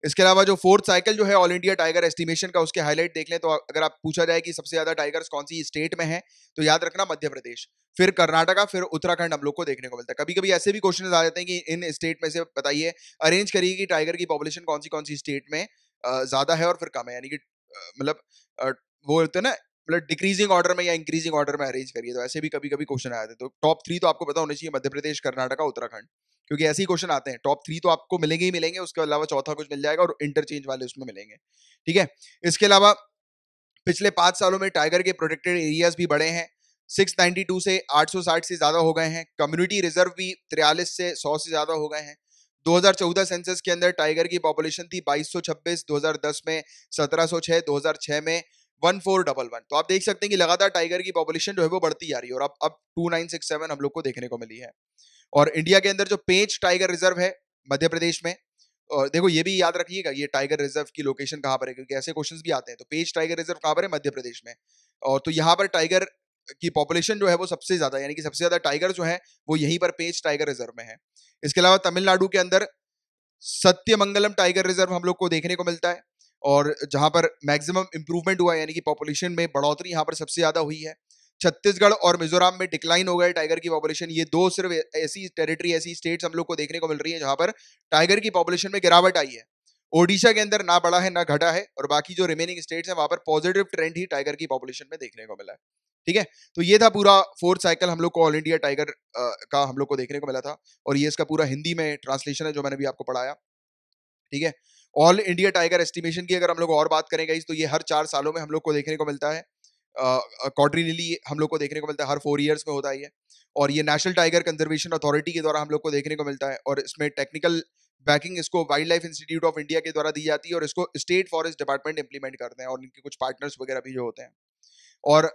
इसके अलावा जो फोर्थ साइकिल जो है ऑल इंडिया टाइगर एस्टिमेशन का उसके हाईलाइट देख लें तो अगर आप पूछा जाए कि सबसे ज्यादा टाइगर्स कौन सी स्टेट में है तो याद रखना मध्य प्रदेश फिर कर्नाटका फिर उत्तराखंड हम लोग को देखने को मिलता है कभी कभी ऐसे भी क्वेश्चन आ जाते हैं कि इन स्टेट में से बताइए अरेंज करिए कि टाइगर की पॉपुलेशन कौन सी कौन सी स्टेट में ज्यादा है और फिर कम है यानी कि मतलब वो होते हैं ना मतलब डिक्रीजिंग ऑर्डर में या इंक्रीजिंग ऑर्डर में अरेंज करिए तो ऐसे भी कभी कभी क्वेश्चन आ जाते हैं तो टॉप थ्री तो आपको पता होना चाहिए मध्य प्रदेश कर्नाटका उत्तराखंड क्योंकि ऐसे ही क्वेश्चन आते हैं टॉप थ्री तो आपको मिलेंगे ही मिलेंगे उसके अलावा चौथा कुछ मिल जाएगा और इंटरचेंज वाले उसमें मिलेंगे ठीक है इसके अलावा पिछले पांच सालों में टाइगर के प्रोटेक्टेड एरियाज भी बढ़े हैं 692 से 860 से ज़्यादा हो गए हैं कम्युनिटी रिजर्व भी तिरयालीस से 100 से ज़्यादा हो गए हैं 2014 सेंसस के अंदर टाइगर की पॉपुलेशन थी 2226, 2010 में 1706, 2006 में वन फोर डबल वन तो आप देख सकते हैं कि लगातार टाइगर की पॉपुलेशन जो है वो बढ़ती जा रही है और अब अब 2967 हम लोग को देखने को मिली है और इंडिया के अंदर जो पेंच टाइगर रिजर्व है मध्य प्रदेश में और देखो ये भी याद रखिएगा ये टाइगर रिजर्व की लोकेशन कहाँ पर है क्योंकि ऐसे क्वेश्चन भी आते हैं तो पेंच टाइगर रिजर्व कहाँ पर है मध्य प्रदेश में और तो यहाँ पर टाइगर की पॉपुलेशन जो है वो सबसे ज्यादा यानी कि सबसे ज्यादा टाइगर जो है वो यहीं पर पेंच टाइगर रिजर्व में है इसके अलावा तमिलनाडु के अंदर सत्यमंगलम टाइगर रिजर्व हम लोग को देखने को मिलता है और जहाँ पर मैक्सिमम इम्प्रूवमेंट हुआ यानी कि पॉपुलेशन में बढ़ोतरी यहाँ पर सबसे ज़्यादा हुई है छत्तीसगढ़ और मिजोरम में डिक्लाइन हो गए टाइगर की पॉपुलेशन ये दो सिर्फ ऐसी टेरिटरी ऐसी स्टेट्स हम लोग को देखने को मिल रही है जहां पर टाइगर की पॉपुलेशन में गिरावट आई है ओडिशा के अंदर ना बढ़ा है ना घटा है और बाकी जो रिमेनिंग स्टेट्स हैं वहां पर पॉजिटिव ट्रेंड ही टाइगर की पॉपुलेशन में देखने को मिला है ठीक है तो ये था पूरा फोर्थ साइकिल हम लोग को ऑल इंडिया टाइगर का हम लोग को देखने को मिला था और ये इसका पूरा हिंदी में ट्रांसलेशन है जो मैंने भी आपको पढ़ाया ठीक है ऑल इंडिया टाइगर एस्टिमेशन की अगर हम लोग और बात करेंगे तो ये हर चार सालों में हम लोग को देखने को मिलता है क्वार्टरली हम लोग को देखने को मिलता है हर फोर ईयर्स में होता है ये और ये नेशनल टाइगर कंजर्वेशन अथॉरिटी के द्वारा हम लोग को देखने को मिलता है और इसमें टेक्निकल बैकिंग इसको wild life institute of India के द्वारा दी जाती है और इसको स्टेट फॉरेस्ट डिपार्टमेंट इंप्लीमेंट करते हैं और इनके कुछ पार्टनर्स वगैरह भी जो होते हैं और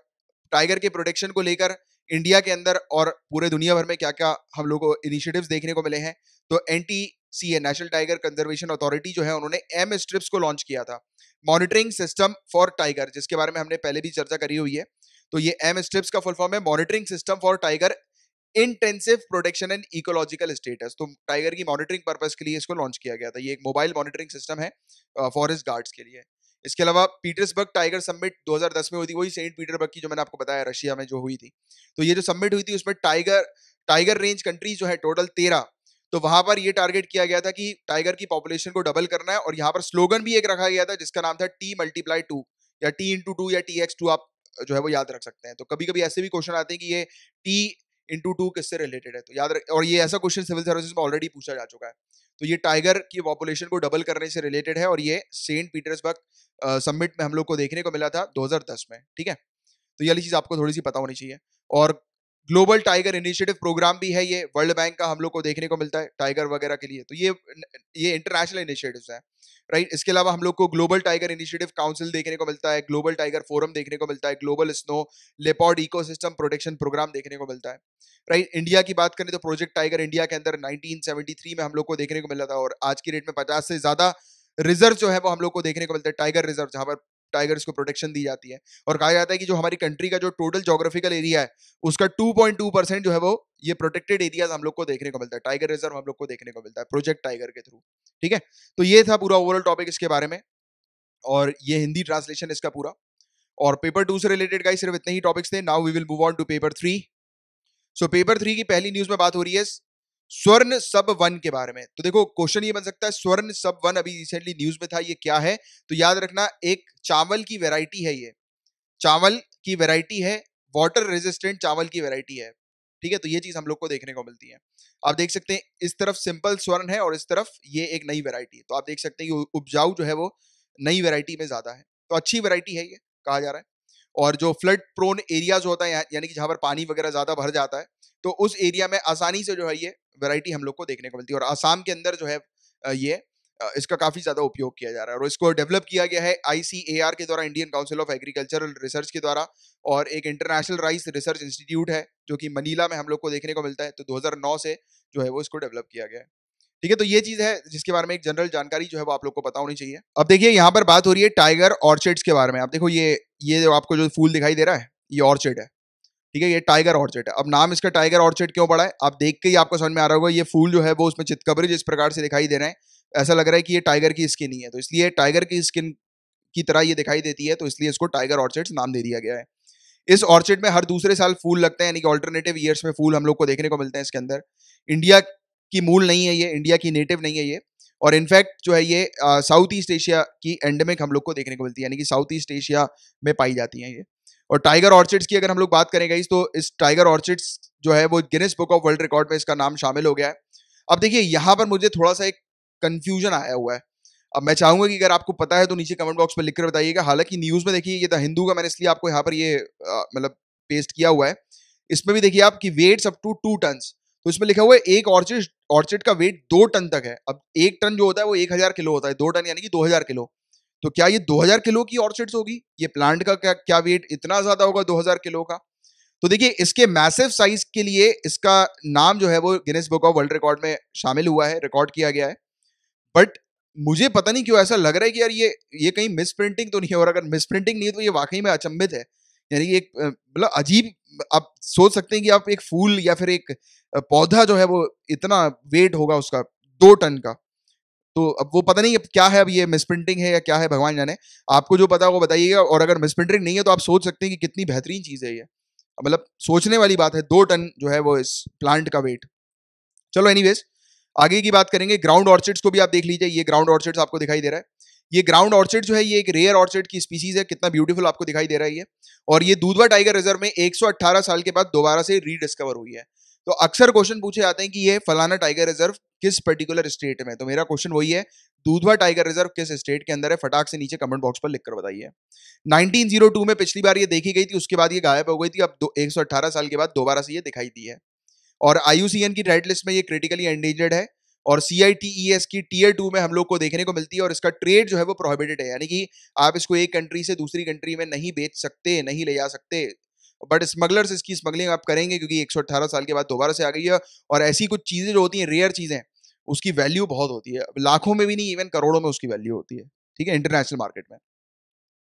टाइगर के प्रोटेक्शन को लेकर इंडिया के अंदर और पूरे दुनिया भर में क्या क्या हम लोग को इनिशिएटिव्स देखने को मिले हैं तो N T C A national tiger conservation authority जो है उन्होंने एम स्ट्रिप्स को लॉन्च किया था मॉनिटरिंग सिस्टम फॉर टाइगर जिसके बारे में हमने पहले भी चर्चा करी हुई है तो ये एम स्ट्रिप्स का फुल फॉर्म है monitoring system for tiger intensive protection and ecological status तो टाइगर की मॉनिटरिंग पर्पज के लिए इसको लॉन्च किया गया था ये एक मोबाइल मॉनिटरिंग सिस्टम है फॉरेस्ट गार्ड्स के लिए इसके अलावा पीटर्सबर्ग टाइगर सबमिट 2010 में हुई थी वही सेंट पीटरबर्ग की जो मैंने आपको बताया रशिया में जो हुई थी तो ये जो सबमिट हुई थी उसमें टाइगर टाइगर रेंज कंट्रीज जो है टोटल तेरह तो वहां पर ये टारगेट किया गया था कि टाइगर की पॉपुलेशन को डबल करना है और यहाँ पर स्लोगन भी एक रखा गया था जिसका नाम था टी मल्टीप्लाई टू या टी इंटू टू या टी एक्स टू आप जो है वो याद रख सकते हैं तो कभी कभी ऐसे भी क्वेश्चन आते हैं कि ये टी इंटू टू किससे रिलेटेड है तो याद रख और ये ऐसा क्वेश्चन सिविल सर्विस में ऑलरेडी पूछा जा चुका है तो ये टाइगर की पॉपुलेशन को डबल करने से रिलेटेड है और ये सेंट पीटर्सबर्ग समिट में हम लोग को देखने को मिला था दो में ठीक है तो ये चीज़ आपको थोड़ी सी पता होनी चाहिए और ग्लोबल टाइगर इनिशिएटिव प्रोग्राम भी है ये वर्ल्ड बैंक का हम लोग को देखने को मिलता है टाइगर वगैरह के लिए तो ये ये इंटरनेशनल इनिशिएटिव है राइट इसके अलावा हम लोग को ग्लोबल टाइगर इनिशिएटिव काउंसिल देखने को मिलता है ग्लोबल टाइगर फोरम देखने को मिलता है global snow leopard eco protection programme देखने को मिलता है राइट इंडिया की बात करें तो प्रोजेक्ट टाइगर इंडिया के अंदर नाइनटीन में हम लोग को देखने को मिला था और आज की डेट में पचास से ज़्यादा रिजर्व जो है वो हम लोग को देखने को मिलता है टाइगर रिजर्व जहाँ पर टाइगर्स को प्रोटेक्शन दी जाती है और कहा जाता है कि जो हमारी कंट्री का जो टोटल जोग्राफिकल एरिया है उसका 2.2 परसेंट जो है वो ये प्रोटेक्टेड एरियाज हम लोग को देखने को मिलता है टाइगर रिजर्व हम लोग को देखने को मिलता है प्रोजेक्ट टाइगर के थ्रू ठीक है तो ये था पूरा ओवरऑल टॉपिक इसके बारे में और ये हिंदी ट्रांसलेशन इसका पूरा और पेपर टू से रिलेटेड का सिर्फ इतने ही टॉपिक्स थे now we will move on to paper three so paper three की पहली न्यूज़ में बात हो रही है स्वर्ण सब वन के बारे में तो देखो क्वेश्चन ये बन सकता है स्वर्ण सब वन अभी रिसेंटली न्यूज में था ये क्या है तो याद रखना एक चावल की वेराइटी है ये चावल की वेराइटी है वाटर रेजिस्टेंट चावल की वेराइटी है ठीक है तो ये चीज हम लोग को देखने को मिलती है आप देख सकते हैं इस तरफ सिंपल स्वर्ण है और इस तरफ ये एक नई वेरायटी है तो आप देख सकते हैं कि उपजाऊ जो है वो नई वेरायटी में ज्यादा है तो अच्छी वेराइटी है ये कहा जा रहा है और जो फ्लड प्रोन एरियाज होता है यानी कि जहां पर पानी वगैरह ज्यादा भर जाता है तो उस एरिया में आसानी से जो है ये वैरायटी हम लोग को देखने को मिलती है और आसाम के अंदर जो है ये इसका काफ़ी ज़्यादा उपयोग किया जा रहा है और इसको डेवलप किया गया है आईसीएआर के द्वारा Indian council of agricultural research के द्वारा और एक इंटरनेशनल राइस रिसर्च इंस्टीट्यूट है जो कि मनीला में हम लोग को देखने को मिलता है तो 2009 से जो है वो इसको डेवलप किया गया है ठीक है तो ये चीज़ है जिसके बारे में एक जनरल जानकारी जो है वो आप लोग को पता होनी चाहिए अब देखिए यहाँ पर बात हो रही है टाइगर ऑर्चिड्स के बारे में आप देखो ये ये जो आपको जो फूल दिखाई दे रहा है ये ऑर्चिड है ठीक है ये टाइगर ऑर्चिड है अब नाम इसका टाइगर ऑर्चिड क्यों पड़ा है आप देख के ही आपको समझ में आ रहा होगा ये फूल जो है वो उसमें चितकबरी जिस प्रकार से दिखाई दे रहे हैं ऐसा लग रहा है कि ये टाइगर की स्किन ही है तो इसलिए टाइगर की स्किन की तरह ये दिखाई देती है तो इसलिए इसको टाइगर ऑर्चिड नाम दे दिया गया है इस ऑर्चिड में हर दूसरे साल फूल लगते हैं यानी कि ऑल्टरनेटिव ईयर्स में फूल हम लोग को देखने को मिलते हैं इसके अंदर इंडिया की मूल नहीं है ये इंडिया की नेटिव नहीं है ये और इनफैक्ट जो है ये साउथ ईस्ट एशिया की एंडेमिक हम लोग को देखने को मिलती है यानी कि साउथ ईस्ट एशिया में पाई जाती है ये और टाइगर ऑर्चिड्स की अगर हम लोग बात करें गई तो इस टाइगर ऑर्चिड्स जो है वो Guinness book of world record में इसका नाम शामिल हो गया है अब देखिए यहाँ पर मुझे थोड़ा सा एक कन्फ्यूजन आया हुआ है अब मैं चाहूंगा कि अगर आपको पता है तो नीचे कमेंट बॉक्स में लिखकर बताइएगा हालांकि न्यूज़ में देखिए ये द हिंदू का मैंने इसलिए आपको यहाँ पर ये मतलब पेस्ट किया हुआ है इसमें भी देखिए आपकी weight weights up to two ton तो इसमें लिखा हुआ है एक ऑर्चिड ऑर्चिड का वेट दो टन तक है अब एक टन जो होता है वो एक हज़ार किलो होता है दो टन यानी कि दो हज़ार किलो तो क्या ये 2000 किलो की ऑर्चिड्स होगी ये प्लांट का क्या क्या वेट इतना ज़्यादा होगा 2000 किलो का तो देखिए इसके मैसिव साइज के लिए इसका नाम जो है वो Guinness book of world record में शामिल हुआ है रिकॉर्ड किया गया है बट मुझे पता नहीं क्यों ऐसा लग रहा है कि यार ये ये कहीं मिस प्रिंटिंग तो नहीं है और अगर मिस प्रिंटिंग नहीं है तो ये वाकई में अचंभित है यानी कि एक मतलब अजीब आप सोच सकते हैं कि आप एक फूल या फिर एक पौधा जो है वो इतना वेट होगा उसका दो टन का तो अब वो पता नहीं अब क्या है अब ये मिसप्रिंटिंग है या क्या है भगवान जाने आपको जो पता है वो बताइएगा और अगर मिसप्रिंटिंग नहीं है तो आप सोच सकते हैं कि कितनी बेहतरीन चीज़ है ये मतलब सोचने वाली बात है दो टन जो है वो इस प्लांट का वेट चलो एनी आगे की बात करेंगे ग्राउंड ऑर्चिड्स को भी आप देख लीजिए ये ग्राउंड ऑर्चिड्स आपको दिखाई दे रहा है ये ग्राउंड ऑर्चिड जो है ये एक रेयर ऑर्चिड की स्पीसीज है कितना ब्यूटीफुल आपको दिखाई दे रहा है ये और ये दूधवा टाइगर रिजर्व में 118 साल के बाद दोबारा से रीडिस्कवर हुई है तो अक्सर क्वेश्चन पूछे जाते हैं कि ये फलाना टाइगर रिजर्व किस पर्टिकुलर स्टेट में तो मेरा क्वेश्चन वही है दूधवा टाइगर रिजर्व किस स्टेट के अंदर है फटाक से नीचे कमेंट बॉक्स पर लिखकर बताइए 1902 में पिछली बार ये देखी गई थी उसके बाद ये गायब हो गई थी अब एक साल के बाद दोबारा से ये दिखाई दी है और आईयूसीएन की रेड लिस्ट में ये क्रिटिकली एंडेंजर्ड है और सी e की टीयर टू में हम लोग को देखने को मिलती है और इसका ट्रेड जो है वो प्रोहिबिटेड है यानी कि आप इसको एक कंट्री से दूसरी कंट्री में नहीं बेच सकते नहीं ले जा सकते बट स्मगलर्स इसकी स्मगलिंग आप करेंगे क्योंकि 118 साल के बाद दोबारा से आ गई है और ऐसी कुछ चीज़ें जो होती हैं रेयर चीज़ें उसकी वैल्यू बहुत होती है लाखों में भी नहीं इवन करोड़ों में उसकी वैल्यू होती है ठीक है इंटरनेशनल मार्केट में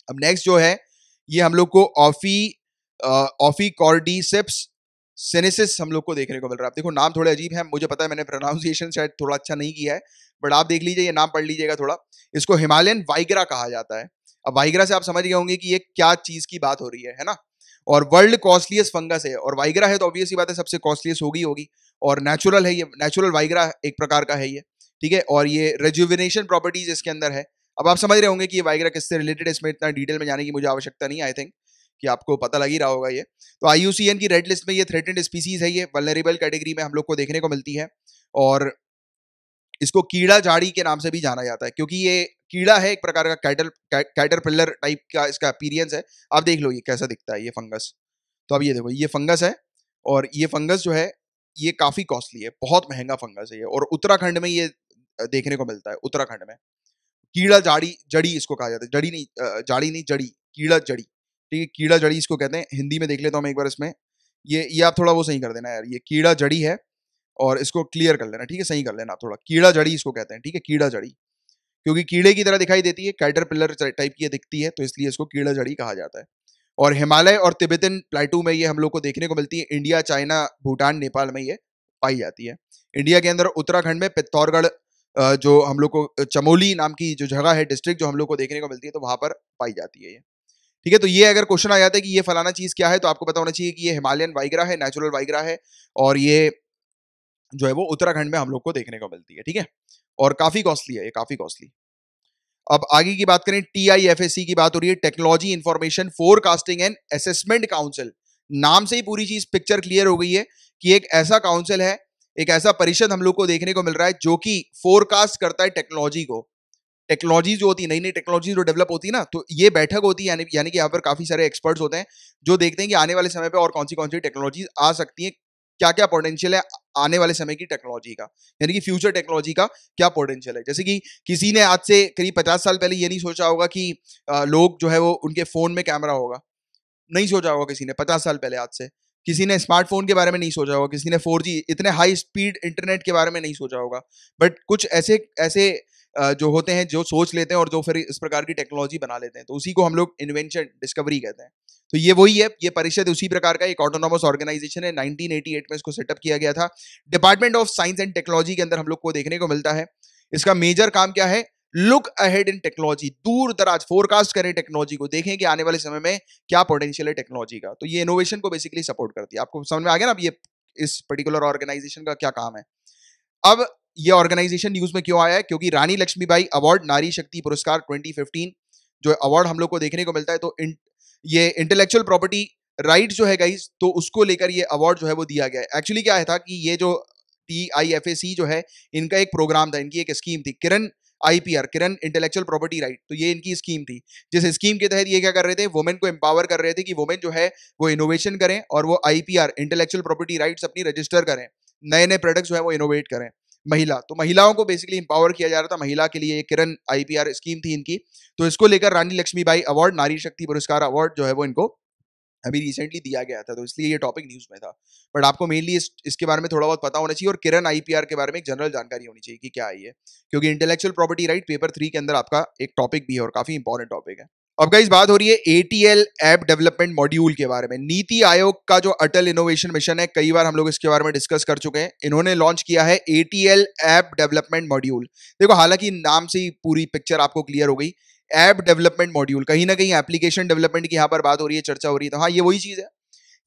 अब नेक्स्ट जो है ये हम लोग को ऑफी ऑफी कॉर्डीसेप्स सेनेसिस हम लोग को देखने को मिल रहा है आप देखो नाम थोड़े अजीब है मुझे पता है मैंने प्रोनाउंसिएशन शायद थोड़ा अच्छा नहीं किया है बट आप देख लीजिए ये नाम पढ़ लीजिएगा थोड़ा इसको हिमालयन वाइग्रा कहा जाता है अब वाइग्रा से आप समझ गए होंगे कि ये क्या चीज़ की बात हो रही है है ना और वर्ल्ड कॉस्टलियस फंगस है और वाइग्रा है तो ऑब्वियस बात है सबसे कॉस्टलियस होगी होगी और नेचुरल है ये नेचुरल वाइग्रा एक प्रकार का है ये ठीक है और ये रेजुविनेशन प्रॉपर्टीज इसके अंदर है अब आप समझ रहे होंगे कि ये वाइग्रा किससे रिलेटेड है इसमें इतना डिटेल में जाने की मुझे आवश्यकता नहीं आई थिंक कि आपको पता लग ही रहा होगा ये तो आई की रेड लिस्ट में ये थ्रेटेड स्पीसीज है ये वलरेबल कैटेगरी में हम लोग को देखने को मिलती है और इसको कीड़ा झाड़ी के नाम से भी जाना जाता है क्योंकि ये कीड़ा है एक प्रकार का कैटर कैटर पिल्लर टाइप का इसका अपीरियंस है आप देख लो ये कैसा दिखता है ये फंगस तो अब ये देखो ये फंगस है और ये फंगस जो है ये काफ़ी कॉस्टली है बहुत महंगा फंगस है ये और उत्तराखंड में ये देखने को मिलता है उत्तराखंड में कीड़ा जाड़ी जड़ी इसको कहा जाता है जड़ी नहीं जाड़ी नहीं जड़ी कीड़ा जड़ी ठीक है कीड़ा जड़ी इसको कहते हैं हिंदी में देख लेता हूँ मैं एक बार इसमें ये ये आप थोड़ा वो सही कर देना यार ये कीड़ा जड़ी है और इसको क्लियर कर लेना ठीक है सही कर लेना थोड़ा कीड़ा जड़ी इसको कहते हैं ठीक है कीड़ा जड़ी क्योंकि कीड़े की तरह दिखाई देती है कैटर पिलर टाइप की दिखती है तो इसलिए इसको कीड़ा जड़ी कहा जाता है और हिमालय और तिब्बतन प्लेटू में ये हम लोग को देखने को मिलती है इंडिया चाइना भूटान नेपाल में ये पाई जाती है इंडिया के अंदर उत्तराखंड में पित्तौरगढ़ जो हम लोग को चमोली नाम की जो जगह है डिस्ट्रिक्ट जो हम लोग को देखने को मिलती है तो वहाँ पर पाई जाती है ये ठीक है तो ये अगर क्वेश्चन आ जाता है कि ये फलाना चीज़ क्या है तो आपको पता होना चाहिए कि ये हिमालयन वाइग्रा है नेचुरल वाइग्रा है और ये जो है वो उत्तराखंड में हम लोग को देखने को मिलती है ठीक है और काफी कॉस्टली है ये काफी कॉस्टली अब आगे की बात करें T I F S C की बात हो रही है technology information forecasting and assessment council नाम से ही पूरी चीज पिक्चर क्लियर हो गई है कि एक ऐसा काउंसिल है एक ऐसा परिषद हम लोग को देखने को मिल रहा है जो कि फोरकास्ट करता है टेक्नोलॉजी को टेक्नोलॉजी जो होती है नई नई टेक्नोलॉजी जो डेवलप होती है ना तो ये बैठक होती है यानी कि यहाँ पर काफी सारे एक्सपर्ट्स होते हैं जो देखते हैं कि आने वाले समय पर और कौन सी कौन सी टेक्नोलॉजी आ सकती है क्या क्या पोटेंशियल है आने वाले समय की टेक्नोलॉजी का यानी कि फ्यूचर टेक्नोलॉजी का क्या पोटेंशियल है जैसे कि किसी ने आज से करीब पचास साल पहले ये नहीं सोचा होगा कि लोग जो है वो उनके फ़ोन में कैमरा होगा नहीं सोचा होगा किसी ने पचास साल पहले आज से किसी ने स्मार्टफोन के बारे में नहीं सोचा होगा किसी ने फोर इतने हाई स्पीड इंटरनेट के बारे में नहीं सोचा होगा बट कुछ ऐसे ऐसे जो होते हैं जो सोच लेते हैं और जो फिर इस प्रकार की टेक्नोलॉजी बना लेते हैं तो उसी को हम लोग इन्वेंशन डिस्कवरी कहते हैं तो ये वही है ये परिषद उसी प्रकार का एक ऑटोनॉमस ऑर्गेनाइजेशन है 1988 में इसको सेटअप किया गया था department of science and technology के अंदर हम लोग को देखने को मिलता है इसका मेजर काम क्या है लुक अहेड इन टेक्नोलॉजी दूर दराज फोरकास्ट करें टेक्नोलॉजी को देखें कि आने वाले समय में क्या पोटेंशियल है टेक्नोलॉजी का तो ये इनोवेशन को बेसिकली सपोर्ट करती है आपको समझ में आ गया ना अब ये इस पर्टिकुलर ऑर्गेनाइजेशन का क्या काम है अब ये ऑर्गेनाइजेशन न्यूज में क्यों आया है क्योंकि रानी लक्ष्मीबाई अवार्ड नारी शक्ति पुरस्कार 2015 जो अवार्ड हम लोग को देखने को मिलता है तो ये इंटेलेक्चुअल प्रॉपर्टी राइट जो है गाइज तो उसको लेकर ये अवार्ड जो है वो दिया गया है एक्चुअली क्या है था कि ये जो टी आई एफ ए सी जो है इनका एक प्रोग्राम था इनकी एक स्कीम थी Kiran IPR Kiran intellectual property right तो ये इनकी स्कीम थी जिस स्कीम के तहत ये क्या कर रहे थे वुमेन को एम्पावर कर रहे थे कि वुमेन जो है वो इनोवेशन करें और वो आईपीआर इंटेलेक्चुअल प्रॉपर्टी राइट्स अपनी रजिस्टर करें नए नए प्रोडक्ट्स जो है वो इनोवेट करें महिला तो महिलाओं को बेसिकली इंपावर किया जा रहा था महिला के लिए किरण आईपीआर स्कीम थी इनकी तो इसको लेकर रानी लक्ष्मीबाई अवार्ड नारी शक्ति पुरस्कार अवार्ड जो है वो इनको अभी रिसेंटली दिया गया था तो इसलिए ये टॉपिक न्यूज़ में था बट आपको मेनली इस इसके बारे में थोड़ा बहुत पता होना चाहिए और किरण आईपीआर के बारे में एक जनरल जानकारी होनी चाहिए कि क्या है ये क्योंकि intellectual property right paper three के अंदर आपका एक टॉपिक भी है और काफ़ी इंपॉर्टेंट टॉपिक है अब गाइस बात हो रही है एटीएल ऐप डेवलपमेंट मॉड्यूल के बारे में नीति आयोग का जो अटल इनोवेशन मिशन है कई बार हम लोग इसके बारे में डिस्कस कर चुके हैं इन्होंने लॉन्च किया है एटीएल ऐप डेवलपमेंट मॉड्यूल देखो हालांकि नाम से ही पूरी पिक्चर आपको क्लियर हो गई ऐप डेवलपमेंट मॉड्यूल कहीं ना कहीं एप्लीकेशन डेवलपमेंट की यहाँ पर बात हो रही है चर्चा हो रही है तो हाँ ये वही चीज़ है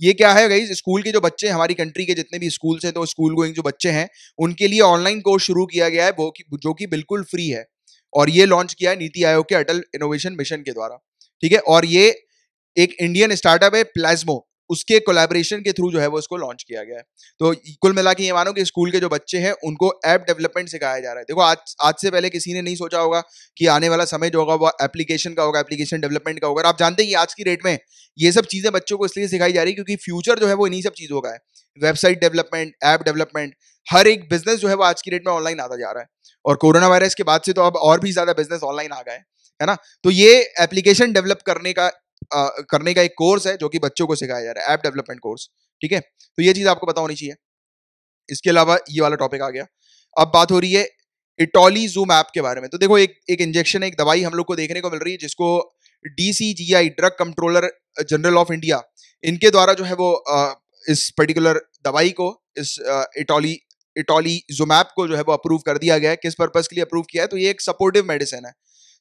ये क्या है गई स्कूल के जो बच्चे हमारी कंट्री के जितने भी स्कूल्स हैं तो स्कूल गोइंग जो बच्चे हैं उनके लिए ऑनलाइन कोर्स शुरू किया गया है वो कि जो कि बिल्कुल फ्री है और ये लॉन्च किया है नीति आयोग के अटल इनोवेशन मिशन के द्वारा ठीक है और ये एक इंडियन स्टार्टअप है प्लाज्मो उसके कोलेबोरेशन के थ्रू जो है वो इसको लॉन्च किया गया है तो कुल मिला के ये मानो कि स्कूल के जो बच्चे हैं उनको ऐप डेवलपमेंट सिखाया जा रहा है देखो आज आज से पहले किसी ने नहीं सोचा होगा कि आने वाला समय जो होगा वो एप्लीकेशन का होगा एप्लीकेशन डेवलपमेंट का होगा आप जानते हैं कि आज की डेट में ये सब चीज़ें बच्चों को इसलिए सिखाई जा रही है क्योंकि फ्यूचर जो है वो इन्हीं सब चीज़ों का है वेबसाइट डेवलपमेंट ऐप डेवलपमेंट हर एक बिजनेस जो है वो आज की डेट में ऑनलाइन आता जा रहा है और कोरोना वायरस के बाद से तो अब और भी ज़्यादा बिजनेस ऑनलाइन आ गए है ना तो ये एप्लीकेशन डेवलप करने का करने का एक कोर्स है जो कि बच्चों को सिखाया जा रहा है ऐप डेवलपमेंट कोर्स ठीक है तो ये चीज़ आपको पता होनी चाहिए इसके अलावा ये वाला टॉपिक आ गया अब बात हो रही है इटोली जूम ऐप के बारे में तो देखो एक एक इंजेक्शन एक दवाई हम लोग को देखने को मिल रही है जिसको DCGI drug controller general of India इनके द्वारा जो है वो आ, इस पर्टिकुलर दवाई को इस इटोली इटोली जुमैप को जो है वो अप्रूव कर दिया गया है किस पर्पज के लिए अप्रूव किया है तो ये एक सपोर्टिव मेडिसिन है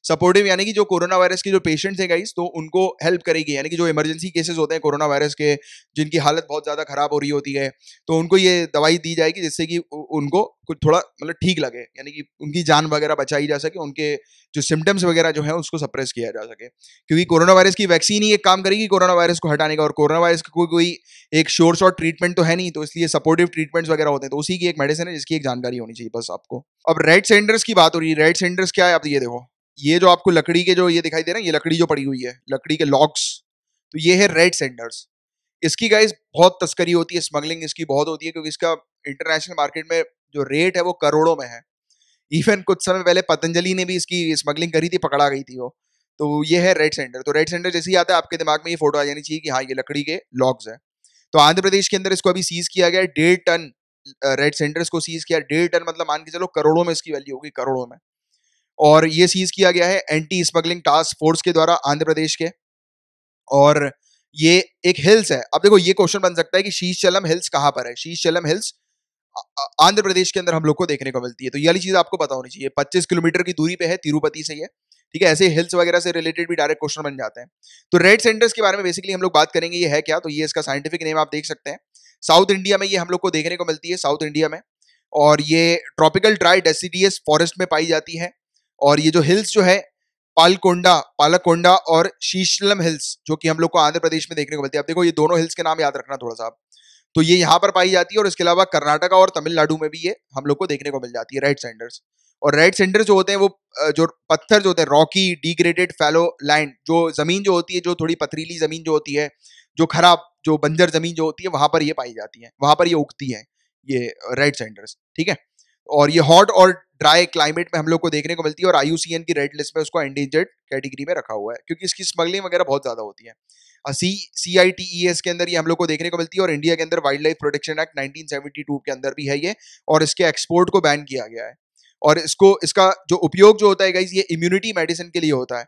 सपोर्टिव यानी कि जो कोरोना वायरस के जो पेशेंट्स हैं गाइस तो उनको हेल्प करेगी यानी कि जो इमरजेंसी केसेस होते हैं कोरोना वायरस के जिनकी हालत बहुत ज़्यादा खराब हो रही होती है तो उनको ये दवाई दी जाएगी जिससे कि उनको कुछ थोड़ा मतलब ठीक लगे यानी कि उनकी जान वगैरह बचाई जा सके उनके जो सिम्टम्स वगैरह जो है उसको सप्रेस किया जा सके क्योंकि कोरोना वायरस की वैक्सीन ही एक काम करेगी कोरोना वायरस को हटाने का और कोरोना वायरस का कोई कोई एक श्योर शॉर्ट ट्रीटमेंट तो है नहीं तो इसलिए सपोर्टिव ट्रीटमेंट्स वगैरह होते हैं तो उसी की एक मेडिसिन है जिसकी एक जानकारी होनी चाहिए बस आपको अब रेड सेंडर्स की बात हो रही है रेड सेंडर्स क्या है आप ये देखो ये जो आपको लकड़ी के जो ये दिखाई दे रहे हैं ये लकड़ी जो पड़ी हुई है लकड़ी के लॉग्स तो ये है रेड सेंडर्स इसकी गाइस बहुत तस्करी होती है स्मगलिंग इसकी बहुत होती है क्योंकि इसका इंटरनेशनल मार्केट में जो रेट है वो करोड़ों में है इवन कुछ समय पहले पतंजलि ने भी इसकी स्मगलिंग करी थी पकड़ा गई थी वो तो ये है रेड सेंडर तो रेड सेंडर जैसे ही आता है आपके दिमाग में ये फोटो आ जानी चाहिए कि हाँ ये लकड़ी के लॉग्स है तो आंध्र प्रदेश के अंदर इसको अभी सीज किया गया डेढ़ टन रेड सेंडर्स को सीज किया डेढ़ टन मतलब मान के चलो करोड़ों में इसकी वैल्यू होगी करोड़ों में और ये सीज किया गया है एंटी स्मगलिंग टास्क फोर्स के द्वारा आंध्र प्रदेश के और ये एक हिल्स है अब देखो ये क्वेश्चन बन सकता है कि शीशचलम हिल्स कहाँ पर है शीशचलम हिल्स आंध्र प्रदेश के अंदर हम लोग को देखने को मिलती है तो ये वाली चीज आपको पता होनी चाहिए पच्चीस किलोमीटर की दूरी पे है तिरुपति से ये ठीक है ऐसे हिल्स वगैरह से रिलेटेड भी डायरेक्ट क्वेश्चन बन जाते हैं तो रेड सेंटर्स के बारे में बेसिकली हम लोग बात करेंगे ये है क्या तो ये इसका साइंटिफिक नेम आप देख सकते हैं साउथ इंडिया में ये हम लोग को देखने को मिलती है साउथ इंडिया में और ये ट्रॉपिकल ड्राई डेसीडियस फॉरेस्ट में पाई जाती है और ये जो हिल्स जो है पालकोंडा पालकोंडा और शीशलम हिल्स जो कि हम लोग को आंध्र प्रदेश में देखने को मिलती है अब देखो ये दोनों हिल्स के नाम याद रखना थोड़ा सा तो ये यहाँ पर पाई जाती है और इसके अलावा कर्नाटका और तमिलनाडु में भी ये हम लोग को देखने को मिल जाती है रेड सेंडर्स और रेड सेंडर जो होते हैं वो जो पत्थर जो होते हैं रॉकी डिग्रेडेड फैलो लैंड जो जमीन जो होती है जो थोड़ी पथरीली जमीन जो होती है जो खराब जो बंजर जमीन जो होती है वहां पर ये पाई जाती है वहां पर ये उगती है ये रेड सेंडर्स ठीक है और ये हॉट और ड्राई क्लाइमेट में हम लोग को देखने को मिलती है और आईयूसीएन की रेड लिस्ट में उसको एंडेंजर्ड कैटेगरी में रखा हुआ है क्योंकि इसकी स्मगलिंग वगैरह बहुत ज़्यादा होती है सी सी आई टी ई एस के अंदर ये हम लोग को देखने को मिलती है और इंडिया के अंदर वाइल्ड लाइफ प्रोटेक्शन एक्ट 1972 के अंदर भी है ये और इसके एक्सपोर्ट को बैन किया गया है और इसको इसका जो उपयोग जो होता है गाइज ये इम्यूनिटी मेडिसिन के लिए होता है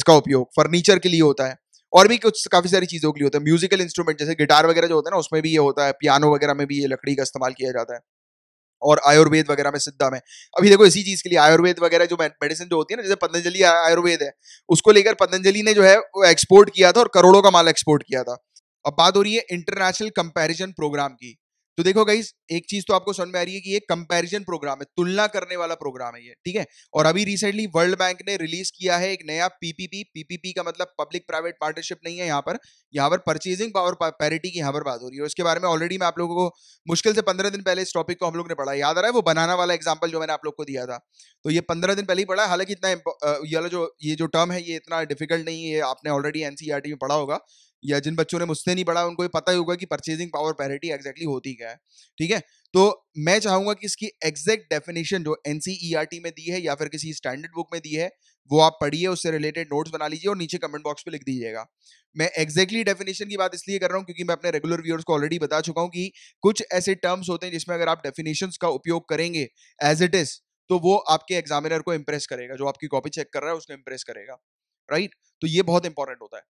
इसका उपयोग फर्नीचर के लिए होता है और भी कुछ काफ़ी सारी चीज़ों के लिए होता है म्यूजिकल इंस्ट्रूमेंट जैसे गिटार वगैरह जो होता है ना उसमें भी ये होता है पियानो वगैरह में भी ये लकड़ी का इस्तेमाल किया जाता है और आयुर्वेद वगैरह में सिद्धा में अभी देखो इसी चीज के लिए आयुर्वेद वगैरह जो मेडिसिन जो होती है ना जैसे पतंजलि आयुर्वेद है उसको लेकर पतंजलि ने जो है वो एक्सपोर्ट किया था और करोड़ों का माल एक्सपोर्ट किया था अब बात हो रही है इंटरनेशनल कंपैरिजन प्रोग्राम की तो देखो गाइज एक चीज तो आपको समझ में आ रही है कि ये कंपैरिजन प्रोग्राम है तुलना करने वाला प्रोग्राम है ये ठीक है और अभी रिसेंटली वर्ल्ड बैंक ने रिलीज किया है एक नया पीपीपी पीपीपी का मतलब पब्लिक प्राइवेट पार्टनरशिप नहीं है यहाँ पर यहाँ पर परचेजिंग पावर पैरिटी की यहाँ पर बात हो रही है उसके बारे में ऑलरेडी मैं आप लोगों को मुश्किल से पंद्रह दिन पहले इस टॉपिक को हम लोग ने पढ़ा याद आ रहा है वो बनाना वाला एग्जाम्पल जो मैंने आप लोग को दिया था तो ये पंद्रह दिन पहले ही पढ़ा हालांकि इतना ये जो ये जो टर्म है ये इतना डिफिकल्ट नहीं है आपने ऑलरेडी एनसीआरटी e में पढ़ा होगा या जिन बच्चों ने मुझसे नहीं पढ़ा उनको ये पता ही होगा कि परचेजिंग पावर पैरिटी एग्जैक्टली होती क्या है ठीक है तो मैं चाहूंगा कि इसकी एग्जैक्ट डेफिनेशन जो एन e में दी है या फिर किसी स्टैंडर्ड बुक में दी है वो आप पढ़िए उससे रिलेटेड नोट्स बना लीजिए और नीचे कमेंट बॉक्स पे लिख दीजिएगा मैं एग्जैक्टली exactly डेफिनेशन की बात इसलिए कर रहा हूँ क्योंकि मैं अपने रेगुलर व्यूअर्स को ऑलरेडी बता चुका हूँ कि कुछ ऐसे टर्म्स होते हैं जिसमें अगर आप डेफिनेशन का उपयोग करेंगे एज इट इज तो वो आपके एग्जामिनर को इम्प्रेस करेगा जो आपकी कॉपी चेक कर रहा है उसको इम्प्रेस करेगा राइट right? तो ये बहुत इंपॉर्टेंट होता है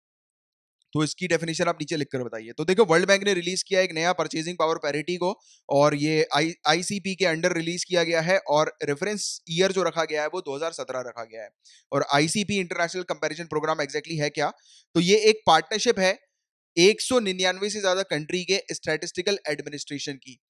तो इसकी डेफिनेशन आप नीचे लिखकर बताइए तो देखो वर्ल्ड बैंक ने रिलीज किया एक नया परचेजिंग पावर पैरिटी को और ये आईसीपी के अंडर रिलीज किया गया है और रेफरेंस ईयर जो रखा गया है वो 2017 रखा गया है और ICP international comparison programme exactly है क्या तो ये एक पार्टनरशिप है एक से ज्यादा कंट्री के स्टेटिस्टिकल एडमिनिस्ट्रेशन की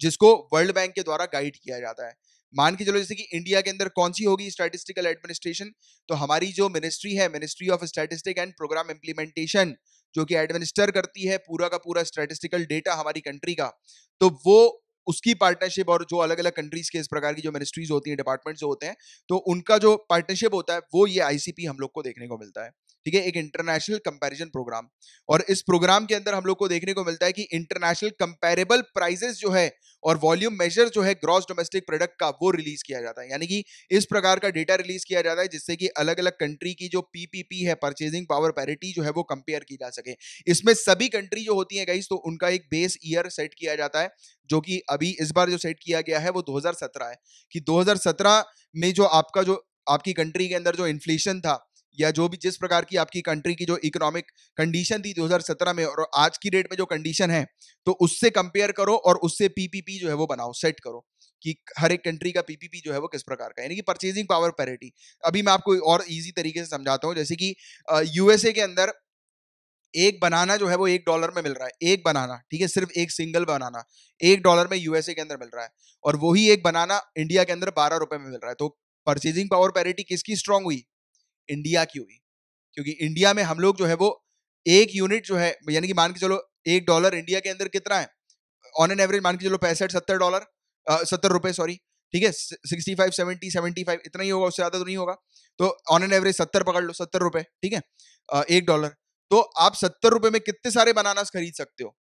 जिसको वर्ल्ड बैंक के द्वारा गाइड किया जाता है मान के चलो जैसे कि इंडिया के अंदर कौन सी होगी स्टैटिस्टिकल एडमिनिस्ट्रेशन तो हमारी जो मिनिस्ट्री है ministry of statistic and programme implementation जो कि एडमिनिस्टर करती है पूरा का पूरा स्टैटिस्टिकल डेटा हमारी कंट्री का तो वो उसकी पार्टनरशिप और जो अलग अलग कंट्रीज के इस प्रकार की जो मिनिस्ट्रीज होती हैं डिपार्टमेंट्स होते हैं तो उनका जो पार्टनरशिप होता है वो ये आईसीपी हम लोग को देखने को मिलता है ठीक है एक इंटरनेशनल कंपैरिजन प्रोग्राम और इस प्रोग्राम के अंदर हम लोग को देखने को मिलता है कि इंटरनेशनल कंपेरेबल प्राइजेस जो है और वॉल्यूम मेजर जो है ग्रॉस डोमेस्टिक प्रोडक्ट का वो रिलीज किया जाता है यानी कि इस प्रकार का डेटा रिलीज किया जाता है जिससे कि अलग अलग कंट्री की जो पीपीपी है परचेजिंग पावर पैरिटी जो है वो कंपेयर की जा सके इसमें सभी कंट्री जो होती है गाइस तो उनका एक बेस ईयर सेट किया जाता है जो कि अभी इस बार जो सेट किया गया है वो 2017 है कि 2017 में जो आपका जो आपकी कंट्री के अंदर जो इन्फ्लेशन था या जो भी जिस प्रकार की आपकी कंट्री की जो इकोनॉमिक कंडीशन थी 2017 में और आज की डेट में जो कंडीशन है तो उससे कंपेयर करो और उससे पीपीपी जो है वो बनाओ सेट करो कि हर एक कंट्री का पीपीपी जो है वो किस प्रकार का यानी कि परचेजिंग पावर पैरिटी अभी मैं आपको और इजी तरीके से समझाता हूँ जैसे कि यूएसए के अंदर एक बनाना जो है वो एक डॉलर में मिल रहा है एक बनाना ठीक है सिर्फ एक सिंगल बनाना एक डॉलर में यूएसए के अंदर मिल रहा है और वही एक बनाना इंडिया के अंदर बारह रुपए में मिल रहा है तो परचेजिंग पावर पैरिटी किसकी स्ट्रांग हुई इंडिया की हुई क्योंकि इंडिया में हम लोग जो है वो एक यूनिट जो है यानी कि मान के चलो एक डॉलर इंडिया के अंदर कितना है ऑन एन एवरेज मान के चलो पैंसठ सत्तर डॉलर सत्तर रुपए सॉरी ठीक है sixty five seventy seventy five इतना ही होगा उससे ज़्यादा तो नहीं होगा तो ऑन एन एवरेज सत्तर पकड़ लो सत्तर रुपए ठीक है एक डॉलर तो आप सत्तर रुपए में कितने सारे बनानास खरीद सकते हो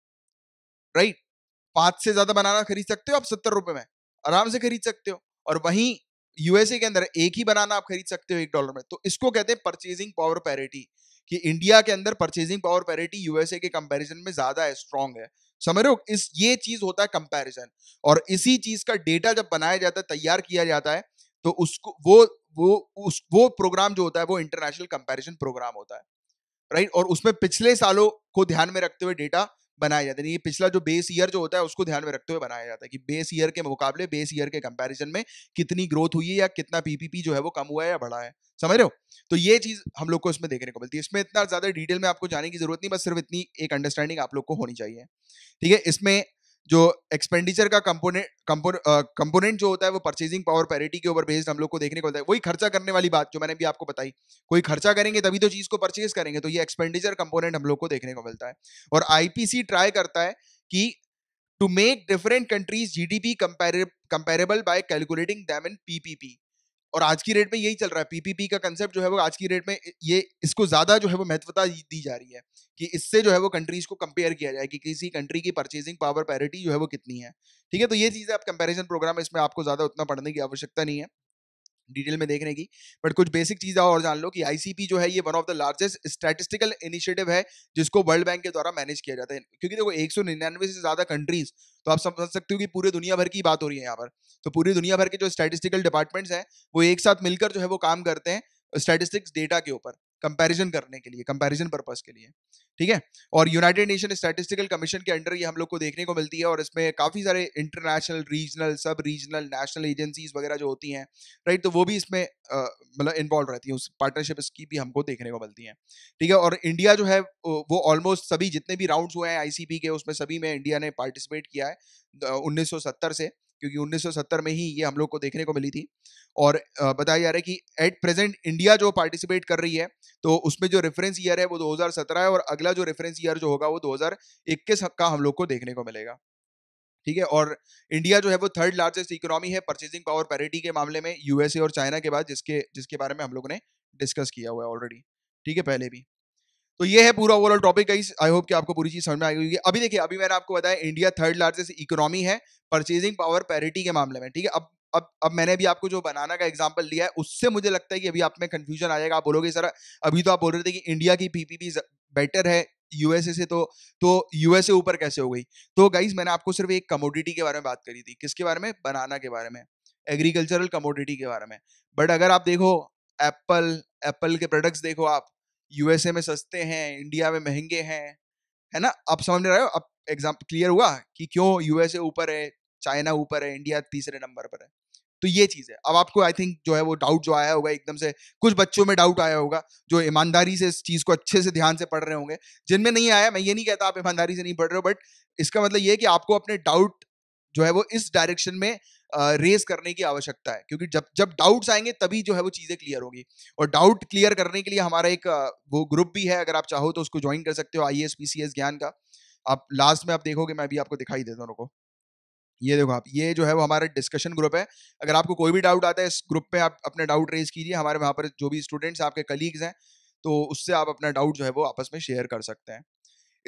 राइट पांच पाँच से ज़्यादा बनाना खरीद सकते हो आप सत्तर रुपए में आराम से खरीद सकते हो और वहीं यूएसए के अंदर एक ही बनाना आप खरीद सकते हो एक डॉलर में तो इसको कहते हैं परचेजिंग पावर पैरिटी कि इंडिया के अंदर परचेजिंग पावर पैरिटी यूएसए के कंपैरिजन में ज्यादा है स्ट्रॉन्ग है समझ रहे हो इस ये चीज होता है कंपैरिजन और इसी चीज का डेटा जब बनाया जाता है तैयार किया जाता है तो उसको वो वो उस वो प्रोग्राम जो होता है वो इंटरनेशनल कंपैरिजन प्रोग्राम होता है राइट और उसमें पिछले सालों को ध्यान में रखते हुए डेटा बनाया जाता है ये पिछला जो बेस ईयर जो होता है उसको ध्यान में रखते हुए बनाया जाता है कि बेस ईयर के मुकाबले बेस ईयर के कंपैरिजन में कितनी ग्रोथ हुई है या कितना पीपीपी जो है वो कम हुआ है या बढ़ा है समझ रहे हो तो ये चीज हम लोग को इसमें देखने को मिलती है इसमें इतना ज्यादा डिटेल में आपको जाने की जरूरत नहीं बस सिर्फ इतनी एक अंडरस्टैंडिंग आप लोग को होनी चाहिए ठीक है इसमें जो एक्सपेंडिचर का कंपोनेंट कंपोनेंट जो होता है वो परचेजिंग पावर पैरिटी के ऊपर बेस्ड हम लोग को देखने को मिलता है वही खर्चा करने वाली बात जो मैंने भी आपको बताई कोई खर्चा करेंगे तभी तो चीज़ को परचेज करेंगे तो ये एक्सपेंडिचर कंपोनेंट हम लोग को देखने को मिलता है और आईपीसी ट्राई करता है कि to make different countries GDP comparable by calculating them in PPP और आज की रेट में यही चल रहा है पीपीपी का कंसेप्ट जो है वो आज की रेट में ये इसको ज़्यादा जो है वो महत्वता दी जा रही है कि इससे जो है वो कंट्रीज को कंपेयर किया जाए कि किसी कंट्री की परचेजिंग पावर पैरिटी जो है वो कितनी है ठीक है तो ये चीज़ें आप कंपेरिजन प्रोग्राम इसमें आपको ज़्यादा उतना पढ़ने की आवश्यकता नहीं है डिटेल में देखने की बट कुछ बेसिक चीज़ और जान लो कि आईसीपी जो है ये one of the largest statistical initiative है जिसको वर्ल्ड बैंक के द्वारा मैनेज किया जाता है क्योंकि देखो एक से ज़्यादा कंट्रीज तो आप समझ सकते हो कि पूरे दुनिया भर की बात हो रही है यहाँ पर तो पूरी दुनिया भर के जो स्टैटिस्टिकल डिपार्टमेंट्स हैं वो एक साथ मिलकर जो है वो काम करते हैं स्टैटिस्टिक्स डेटा के ऊपर कंपैरिजन करने के लिए कंपैरिजन पर्पस के लिए ठीक है और यूनाइटेड नेशन स्टैटिस्टिकल कमीशन के अंडर ये हम लोग को देखने को मिलती है और इसमें काफ़ी सारे international regional sub regional national agencies वगैरह जो होती हैं राइट तो वो भी इसमें मतलब इन्वॉल्व रहती हैं उस पार्टनरशिप की भी हमको देखने को मिलती हैं ठीक है और इंडिया जो है वो ऑलमोस्ट सभी जितने भी राउंड्स हुए हैं आईसीपी के उसमें सभी में इंडिया ने पार्टिसिपेट किया है 1970 से क्योंकि 1970 में ही ये हम लोग को देखने को मिली थी और बताया जा रहा है कि एट प्रेजेंट इंडिया जो पार्टिसिपेट कर रही है तो उसमें जो रेफरेंस ईयर है वो 2017 है और अगला जो रेफरेंस ईयर जो होगा वो 2021 का हम लोग को देखने को मिलेगा ठीक है और इंडिया जो है वो थर्ड लार्जेस्ट इकोनॉमी है परचेजिंग पावर पैरिटी के मामले में यूएसए और चाइना के बाद जिसके जिसके बारे में हम लोग ने डिस्कस किया हुआ है ऑलरेडी ठीक है पहले भी तो ये है पूरा overall topic guys I hope कि आपको पूरी चीज समझ में आई होगी अभी देखिए अभी मैंने आपको बताया इंडिया थर्ड लार्जेस्ट इकोनॉमी है परचेजिंग पावर पैरिटी के मामले में ठीक है अब अब अब मैंने भी आपको जो बनाना का एग्जाम्पल लिया है उससे मुझे लगता है कि अभी आप में कंफ्यूजन आ जाएगा आप बोलोगे सर अभी तो आप बोल रहे थे कि इंडिया की पीपीपी बेटर है यूएसए से तो तो यूएसए ऊपर कैसे हो गई तो गाइज मैंने आपको सिर्फ एक कमोडिटी के बारे में बात करी थी किसके बारे में बनाना के बारे में एग्रीकल्चरल कमोडिटी के बारे में बट अगर आप देखो एप्पल एप्पल के प्रोडक्ट्स देखो आप यूएसए में सस्ते हैं इंडिया में महंगे हैं है ना आप समझ रहे हो अब एग्जाम्पल क्लियर हुआ कि क्यों यूएसए ऊपर है चाइना ऊपर है इंडिया तीसरे नंबर पर है तो ये चीज़ है अब आपको आई थिंक जो है वो डाउट जो आया होगा एकदम से कुछ बच्चों में डाउट आया होगा जो ईमानदारी से इस चीज़ को अच्छे से ध्यान से पढ़ रहे होंगे जिनमें नहीं आया मैं ये नहीं कहता आप ईमानदारी से नहीं पढ़ रहे हो बट इसका मतलब ये कि आपको अपने डाउट जो है वो इस डायरेक्शन में रेज करने की आवश्यकता है क्योंकि जब जब डाउट्स आएंगे तभी जो है वो चीज़ें क्लियर होगी और डाउट क्लियर करने के लिए हमारा एक वो ग्रुप भी है अगर आप चाहो तो उसको ज्वाइन कर सकते हो आई एस ज्ञान का आप लास्ट में आप देखोगे मैं भी आपको दिखाई देता हूँ उनको ये देखो आप ये जो है वो हमारा डिस्कशन ग्रुप है अगर आपको कोई भी डाउट आता है इस ग्रुप पे आप अपने डाउट रेज कीजिए हमारे वहाँ पर जो भी स्टूडेंट्स आपके कलीग्स हैं तो उससे आप अपना डाउट जो है वो आपस में शेयर कर सकते हैं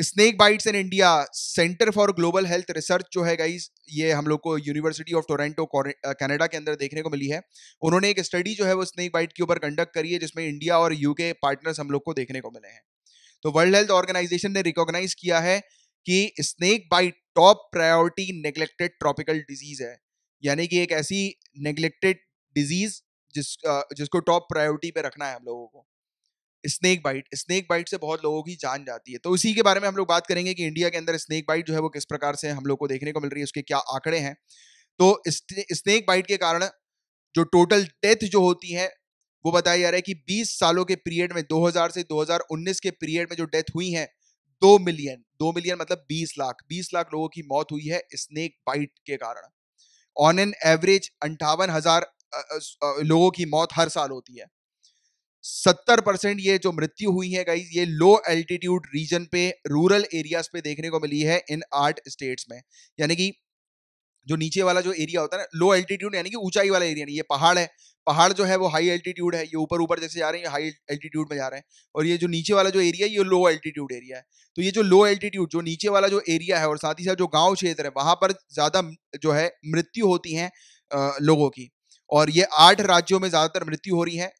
snake bites in India centre for global health research जो है गाइज ये हम लोग को यूनिवर्सिटी ऑफ टोरेंटो कनाडा के अंदर देखने को मिली है उन्होंने एक स्टडी जो है वो स्नेक बाइट के ऊपर कंडक्ट करी है जिसमें इंडिया और यूके पार्टनर्स हम लोग को देखने को मिले हैं तो वर्ल्ड हेल्थ ऑर्गेनाइजेशन ने रिकॉग्नाइज किया है कि snake bite top priority neglected tropical disease है यानी कि एक ऐसी नेग्लेक्टेड डिजीज जिस जिसको टॉप प्रायोरिटी पे रखना है हम लोगों को स्नेक बाइट स्नेक बाइट से बहुत लोगों की जान जाती है तो इसी के बारे में हम लोग बात करेंगे कि इंडिया के अंदर स्नेक बाइट जो है वो किस प्रकार से हम लोग को देखने को मिल रही है उसके क्या आंकड़े हैं तो स्नेक बाइट के कारण जो टोटल डेथ जो होती है वो बताया जा रहा है कि 20 सालों के पीरियड में 2000 से 2019 के पीरियड में जो डेथ हुई है दो मिलियन दो मिलियन मतलब 20 लाख 20 लाख लोगों की मौत हुई है स्नेक बाइट के कारण ऑन एन एवरेज अंठावन हजार लोगों की मौत हर साल होती है सत्तर परसेंट ये जो मृत्यु हुई है गाइज ये लो एल्टीट्यूड रीजन पे रूरल एरियाज पे देखने को मिली है इन आठ स्टेट्स में यानी कि जो नीचे वाला जो एरिया होता है ना लो एल्टीट्यूड यानी कि ऊंचाई वाला एरिया नहीं ये पहाड़ है पहाड़ जो है वो हाई एल्टीट्यूड है ये ऊपर ऊपर जैसे जा रहे हैं हाई एल्टीट्यूड में जा रहे हैं और ये जो नीचे वाला जो एरिया है ये लो एल्टीट्यूड एरिया है तो ये जो लो एल्टीट्यूड जो नीचे वाला जो एरिया है और साथ ही साथ जो गाँव क्षेत्र है वहाँ पर ज़्यादा जो है मृत्यु होती है लोगों की और ये आठ राज्यों में ज़्यादातर मृत्यु हो रही है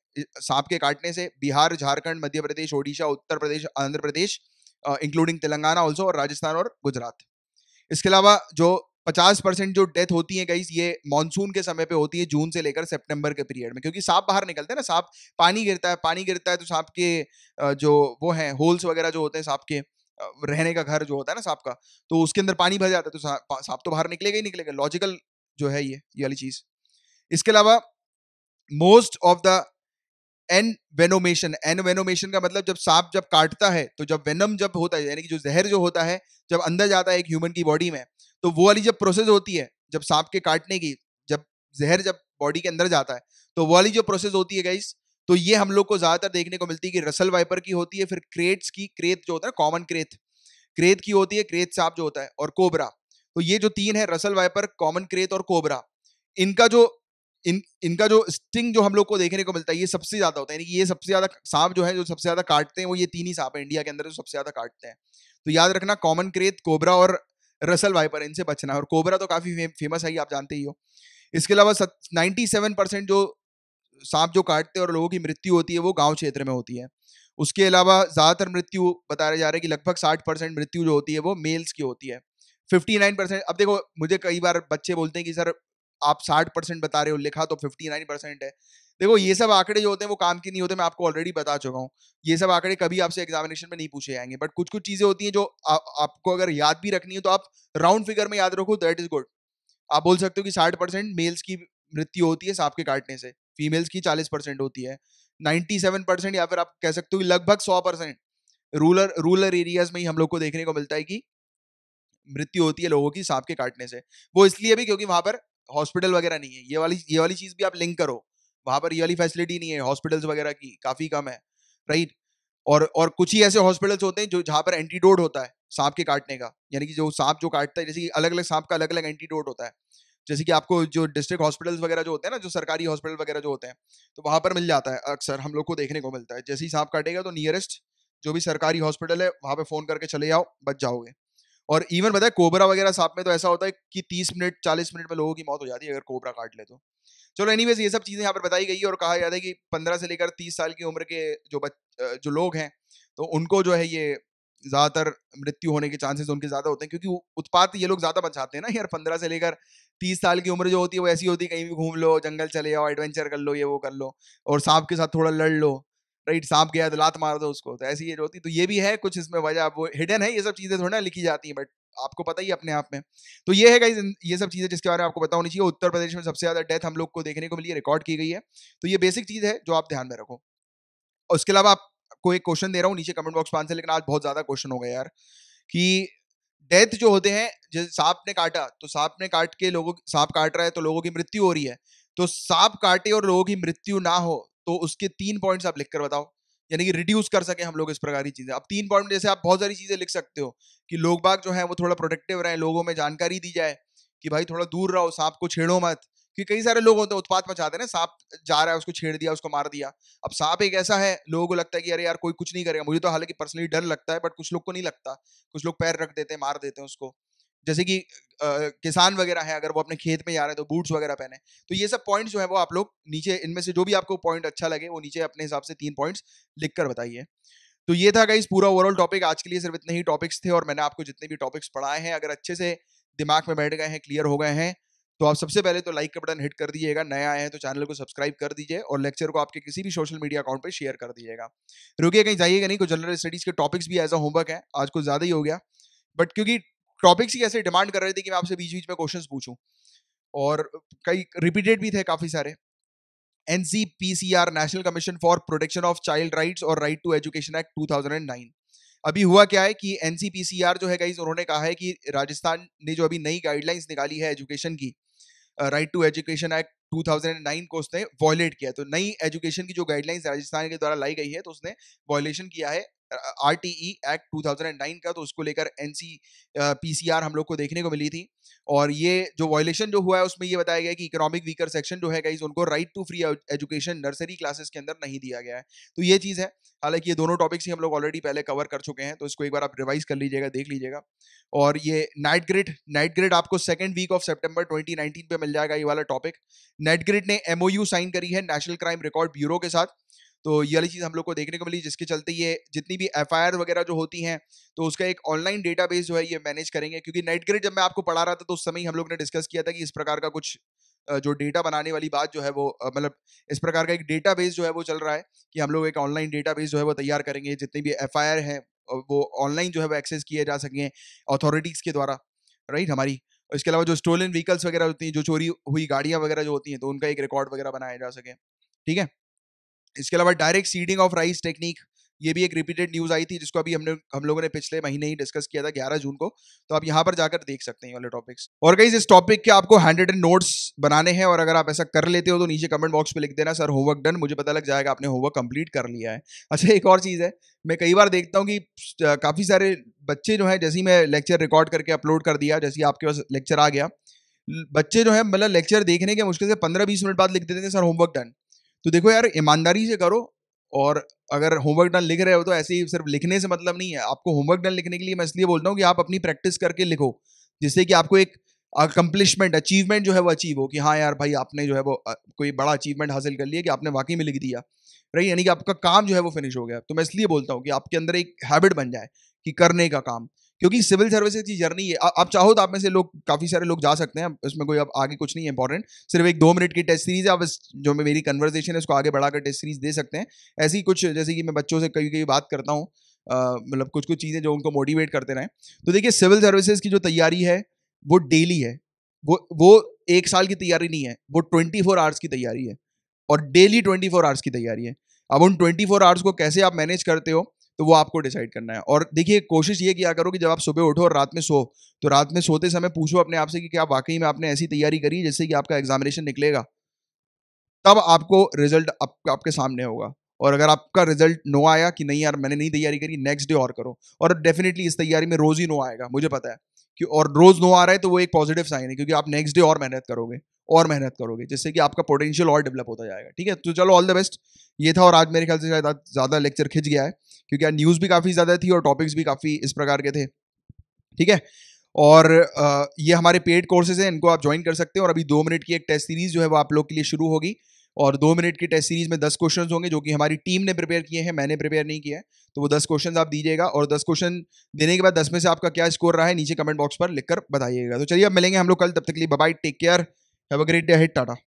सांप के काटने से बिहार झारखंड मध्य प्रदेश ओडिशा उत्तर प्रदेश आंध्र प्रदेश इंक्लूडिंग तेलंगाना ऑल्सो और राजस्थान और गुजरात इसके अलावा जो 50 परसेंट जो डेथ होती है गई ये मानसून के समय पे होती है जून से लेकर सितंबर के पीरियड में क्योंकि सांप बाहर निकलते हैं ना सांप पानी गिरता है पानी गिरता है तो सांप के जो वो हैं होल्स वगैरह जो होते हैं सांप के रहने का घर जो होता है ना सांप का तो उसके अंदर पानी भर जाता है तो सांप तो बाहर निकलेगा ही निकलेगा लॉजिकल जो है ये ये वाली चीज़ इसके अलावा most of the envenomation envenomation का मतलब जब सांप जब काटता है तो जब वेनम जब होता है यानी कि जो जहर जो होता है जब अंदर जाता है एक ह्यूमन की बॉडी में तो वो वाली जब प्रोसेस होती है जब सांप के काटने की जब जहर जब बॉडी के अंदर जाता है तो वो वाली जो प्रोसेस होती है गाइस तो ये हम लोग को ज़्यादातर देखने को मिलती है कि रसल वाइपर की होती है फिर क्रेट्स की क्रेत जो होता है कॉमन क्रेत क्रेत की होती है क्रेत सांप जो होता है और कोबरा तो ये जो तीन है रसल वाइपर कॉमन क्रेत और कोबरा इनका जो इन इनका जो स्टिंग जो हम लोग को देखने को मिलता है ये सबसे ज्यादा होता है यानी कि ये सबसे ज्यादा सांप जो है जो सबसे ज्यादा काटते हैं वो ये तीन ही सांप है इंडिया के अंदर जो सबसे ज्यादा काटते हैं तो याद रखना कॉमन क्रेत कोबरा और रसल वाइपर इनसे बचना है और कोबरा तो काफी फेमस है ये आप जानते ही हो इसके अलावा नाइन्टी सेवन परसेंट जो सांप जो काटते हैं और लोगों की मृत्यु होती है वो गाँव क्षेत्र में होती है उसके अलावा ज़्यादातर मृत्यु बताया जा रहा है कि लगभग साठ परसेंट मृत्यु जो होती है वो मेल्स की होती है फिफ्टी नाइन परसेंट अब देखो मुझे कई बार बच्चे बोलते हैं कि सर आप साठ परसेंट बता रहे हो लिखा तो फिफ्टी नाइन परसेंट है देखो ये सब आंकड़े जो होते हैं वो काम के नहीं होते मैं आपको ऑलरेडी बता चुका हूँ ये सब आंकड़े कभी आपसे एग्जामिनेशन में नहीं पूछे जाएंगे बट कुछ कुछ चीज़ें होती हैं जो आ, आपको अगर याद भी रखनी है तो आप राउंड फिगर में याद रखो दैट इज गुड आप बोल सकते हो कि साठ मेल्स की मृत्यु होती है सांप के काटने से फीमेल्स की चालीस होती है नाइन्टी या फिर आप कह सकते हो कि लगभग सौ परसेंट रूरल रूरल एरियाज में ही हम लोग को देखने को मिलता है कि मृत्यु होती है लोगों की सांप के काटने से वो इसलिए भी क्योंकि वहां पर हॉस्पिटल वगैरह नहीं है ये वाली ये वाली चीज़ भी आप लिंक करो वहाँ पर ये वाली फैसिलिटी नहीं है हॉस्पिटल्स वगैरह की काफ़ी कम है राइट और और कुछ ही ऐसे हॉस्पिटल्स होते हैं जो जहाँ पर एंटीडोट होता है सांप के काटने का यानी कि जो सांप जो काटता है जैसे कि अलग अलग सांप का अलग अलग एंटीडोट होता है जैसे कि आपको जो डिस्ट्रिक्ट हॉस्पिटल्स वगैरह जो होते हैं ना जो सरकारी हॉस्पिटल वगैरह जो होते हैं तो वहाँ पर मिल जाता है अक्सर हम लोग को देखने को मिलता है जैसे ही सांप काटेगा तो नियरेस्ट जो भी सरकारी हॉस्पिटल है वहाँ पर फ़ोन करके चले जाओ बच जाओगे और इवन पता है कोबरा वगैरह सांप में तो ऐसा होता है कि तीस मिनट चालीस मिनट में लोगों की मौत हो जाती है अगर कोबरा काट ले तो चलो एनी ये सब चीज़ें यहाँ पर बताई गई है और कहा जाता है कि पंद्रह से लेकर तीस साल की उम्र के जो बच जो लोग हैं तो उनको जो है ये ज़्यादातर मृत्यु होने के चांसेस उनके ज़्यादा होते हैं क्योंकि उत्पात ये लोग ज़्यादा बचाते हैं ना यार पंद्रह से लेकर तीस साल की उम्र जो होती है वो ऐसी होती है कहीं भी घूम लो जंगल चले जाओ एडवेंचर कर लो ये वो कर लो और सांप के साथ थोड़ा लड़ लो राइट सांप गया तो लात मार दो उसको तो ऐसी ये जो होती तो ये भी है कुछ इसमें वजह वो हिडन है ये सब चीज़ें थोड़ी ना लिखी जाती हैं बट आपको पता ही अपने आप में तो ये है गाइज ये सब चीज़ें जिसके बारे में आपको पता होनी चाहिए उत्तर प्रदेश में सबसे ज़्यादा डेथ हम लोग को देखने को मिली है रिकॉर्ड की गई है तो ये बेसिक चीज़ है जो आप ध्यान में रखो और उसके अलावा आपको एक क्वेश्चन दे रहा हूँ नीचे कमेंट बॉक्स पाँच से लेकिन आज बहुत ज़्यादा क्वेश्चन हो गया यार कि डेथ जो होते हैं जैसे सांप ने काटा तो सांप ने काट के लोगों सांप काट रहा है तो लोगों की मृत्यु हो रही है तो सांप काटे और लोगों की मृत्यु ना हो तो उसके तीन पॉइंट्स आप लिख कर बताओ यानी कि रिड्यूस कर सके हम लोग इस प्रकार की चीज़ें अब तीन पॉइंट जैसे आप बहुत सारी चीज़ें लिख सकते हो कि लोग बाग जो है वो थोड़ा प्रोटेक्टिव रहे लोगों में जानकारी दी जाए कि भाई थोड़ा दूर रहो सांप को छेड़ो मत कि कई सारे लोग होते हैं उत्पात मचाते हैं ना सांप जा रहा है उसको छेड़ दिया उसको मार दिया अब सांप एक ऐसा है लोगों को लगता है कि अरे यार कोई कुछ नहीं करेगा मुझे तो हालांकि पर्सनली डर लगता है बट कुछ लोग को नहीं लगता कुछ लोग पैर रख देते हैं मार देते हैं उसको जैसे कि किसान वगैरह है अगर वो अपने खेत में जा रहे हैं तो बूट्स वगैरह पहने तो ये सब पॉइंट्स जो है वो आप लोग नीचे इनमें से जो भी आपको पॉइंट अच्छा लगे वो नीचे अपने हिसाब से तीन पॉइंट्स लिख कर बताइए तो ये था गाइस पूरा ओवरऑल टॉपिक आज के लिए सिर्फ इतने ही टॉपिक्स थे और मैंने आपको जितने भी टॉपिक्स पढ़ाए हैं अगर अच्छे से दिमाग में बैठ गए हैं क्लियर हो गए हैं तो आप सबसे पहले तो लाइक का बटन हिट कर दीजिएगा नया आए हैं तो चैनल को सब्सक्राइब कर दीजिए और लेक्चर को आपके किसी भी सोशल मीडिया अकाउंट पर शेयर कर दीजिएगा रुकिए कहीं जाइएगा नहीं कुछ जनरल स्टडीज के टॉपिक्स भी एज अ होमवर्क है आज कुछ ज़्यादा ही हो गया बट क्योंकि टॉपिक्स ही ऐसे डिमांड कर रहे थे कि मैं आपसे बीच बीच में क्वेश्चन पूछूं और कई रिपीटेड भी थे काफ़ी सारे N C P C R national commission for protection of child rights और राइट टू एजुकेशन एक्ट 2009 अभी हुआ क्या है कि N C P C R जो है गाइज उन्होंने कहा है कि राजस्थान ने जो अभी नई गाइडलाइंस निकाली है एजुकेशन की राइट टू एजुकेशन एक्ट 2009 को उसने वॉयलेट किया तो नई एजुकेशन की जो गाइडलाइंस राजस्थान के द्वारा लाई गई है तो उसने वॉयलेशन किया है आर टी ई एक्ट 2009 का तो उसको लेकर N C P C R हम लोग को देखने को मिली थी और ये जो वॉयलेशन जो हुआ है उसमें ये बताया गया कि इकोनॉमिक वीकर सेक्शन जो है गाइज उनको right to free education nursery classes के अंदर नहीं दिया गया है तो ये चीज़ है हालांकि ये दोनों टॉपिक्स ही हम लोग ऑलरेडी पहले कवर कर चुके हैं तो इसको एक बार आप रिवाइज कर लीजिएगा देख लीजिएगा और ये नाइट ग्रिड नाइट ग्रिड आपको second week of September twenty पे मिल जाएगा ये वाला टॉपिक नेट ग्रिड ने एमओयू साइन करी है नेशनल क्राइम रिकॉर्ड ब्यूरो के साथ तो ये वाली चीज़ हम लोग को देखने को मिली जिसके चलते ये जितनी भी एफ वगैरह जो होती हैं तो उसका एक ऑनलाइन डेटा जो है ये मैनेज करेंगे क्योंकि नेट ग्रेड जब मैं आपको पढ़ा रहा था तो उस समय हम लोग ने डिस्कस किया था कि इस प्रकार का कुछ जो डेटा बनाने वाली बात जो है वो मतलब इस प्रकार का एक डेटा जो है वो चल रहा है कि हम लोग एक ऑनलाइन डेटा जो है वो तैयार करेंगे जितनी भी एफ हैं वो ऑनलाइन जो है वो एक्सेस किए जा सकें अथॉरिटीज़ के द्वारा राइट हमारी इसके अलावा जो स्टोलन व्हीकल्स वगैरह होती हैं जो चोरी हुई गाड़ियाँ वगैरह जो होती हैं तो उनका एक रिकॉर्ड वगैरह बनाया जा सके ठीक है इसके अलावा direct seeding of rice technique ये भी एक रिपीटेड न्यूज़ आई थी जिसको अभी हमने हम लोगों ने पिछले महीने ही डिस्कस किया था 11 जून को तो आप यहाँ पर जाकर देख सकते हैं वाले टॉपिक्स और कई इस टॉपिक के आपको हैंड एंड नोट्स बनाने हैं और अगर आप ऐसा कर लेते हो तो नीचे कमेंट बॉक्स में लिख देना सर होमवर्क डन मुझे पता लग जाएगा आपने होमवर्क कंप्लीट कर लिया है अच्छा एक और चीज़ है मैं कई बार देखता हूँ कि काफ़ी सारे बच्चे जो है जैसे ही मैं लेक्चर रिकॉर्ड करके अपलोड कर दिया जैसे आपके पास लेक्चर आ गया बच्चे जो है मतलब लेक्चर देखने के मुश्किल से पंद्रह बीस मिनट बाद लिख देते हैं सर होमवर्क डन तो देखो यार ईमानदारी से करो और अगर होमवर्क डन लिख रहे हो तो ऐसे ही सिर्फ लिखने से मतलब नहीं है आपको होमवर्क डन लिखने के लिए मैं इसलिए बोलता हूँ कि आप अपनी प्रैक्टिस करके लिखो जिससे कि आपको एक अकम्पलिशमेंट अचीवमेंट जो है वो अचीव हो कि हाँ यार भाई आपने जो है वो कोई बड़ा अचीवमेंट हासिल कर लिया कि आपने वाकई में लिख दिया राइट यानी कि आपका काम जो है वो फिनिश हो गया तो मैं इसलिए बोलता हूँ कि आपके अंदर एक हैबिट बन जाए कि करने का काम क्योंकि सिविल सर्विसेज की जर्नी है आप चाहो तो आप में से लोग काफ़ी सारे लोग जा सकते हैं इसमें कोई अब आगे कुछ नहीं इंपॉर्टेंट सिर्फ एक दो मिनट की टेस्ट सीरीज है आप इस जो मेरी कन्वर्जेशन है उसको आगे बढ़ाकर टेस्ट सीरीज दे सकते हैं ऐसी कुछ जैसे कि मैं बच्चों से कभी कभी बात करता हूँ मतलब कुछ कुछ चीज़ें जो उनको मोटिवेट करते रहें तो देखिए सिविल सर्विसेज की जो तैयारी है वो डेली है वो वो एक साल की तैयारी नहीं है वो ट्वेंटी फोर आवर्स की तैयारी है और डेली ट्वेंटी फोर आवर्स की तैयारी है अब उन ट्वेंटी फोर आवर्स को कैसे आप मैनेज करते हो तो वो आपको डिसाइड करना है और देखिए कोशिश ये किया करो कि जब आप सुबह उठो और रात में सो तो रात में सोते समय पूछो अपने आप से कि क्या वाकई में आपने ऐसी तैयारी करी जिससे कि आपका एग्जामिनेशन निकलेगा तब आपको रिजल्ट आप, आपके सामने होगा और अगर आपका रिजल्ट नो आया कि नहीं यार मैंने नहीं तैयारी करी नेक्स्ट डे और करो और डेफिनेटली इस तैयारी में रोज़ ही नो आएगा मुझे पता है कि और रोज़ नो आ रहा है तो वो एक पॉजिटिव साइन है क्योंकि आप नेक्स्ट डे और मेहनत करोगे और मेहनत करोगे जिससे कि आपका पोटेंशियल और डेवलप होता जाएगा ठीक है तो चलो ऑल द बेस्ट ये था और आज मेरे ख्याल से शायद ज़्यादा लेक्चर खिंच गया है क्योंकि यार न्यूज़ भी काफ़ी ज़्यादा थी और टॉपिक्स भी काफ़ी इस प्रकार के थे ठीक है और ये हमारे पेड कोर्सेज हैं इनको आप ज्वाइन कर सकते हैं और अभी दो मिनट की एक टेस्ट सीरीज़ जो है वो आप लोग के लिए शुरू होगी और दो मिनट की टेस्ट सीरीज़ में दस क्वेश्चंस होंगे जो कि हमारी टीम ने प्रिपेयर किए हैं मैंने प्रिपेयर नहीं किया है तो वो दस क्वेश्चन आप दीजिएगा और दस क्वेश्चन देने के बाद दस में से आपका क्या स्कोर रहा है नीचे कमेंट बॉक्स पर लिखकर बताइएगा तो चलिए अब मिलेंगे हम लोग कल तब तक के लिए bye take care have a great day head Tata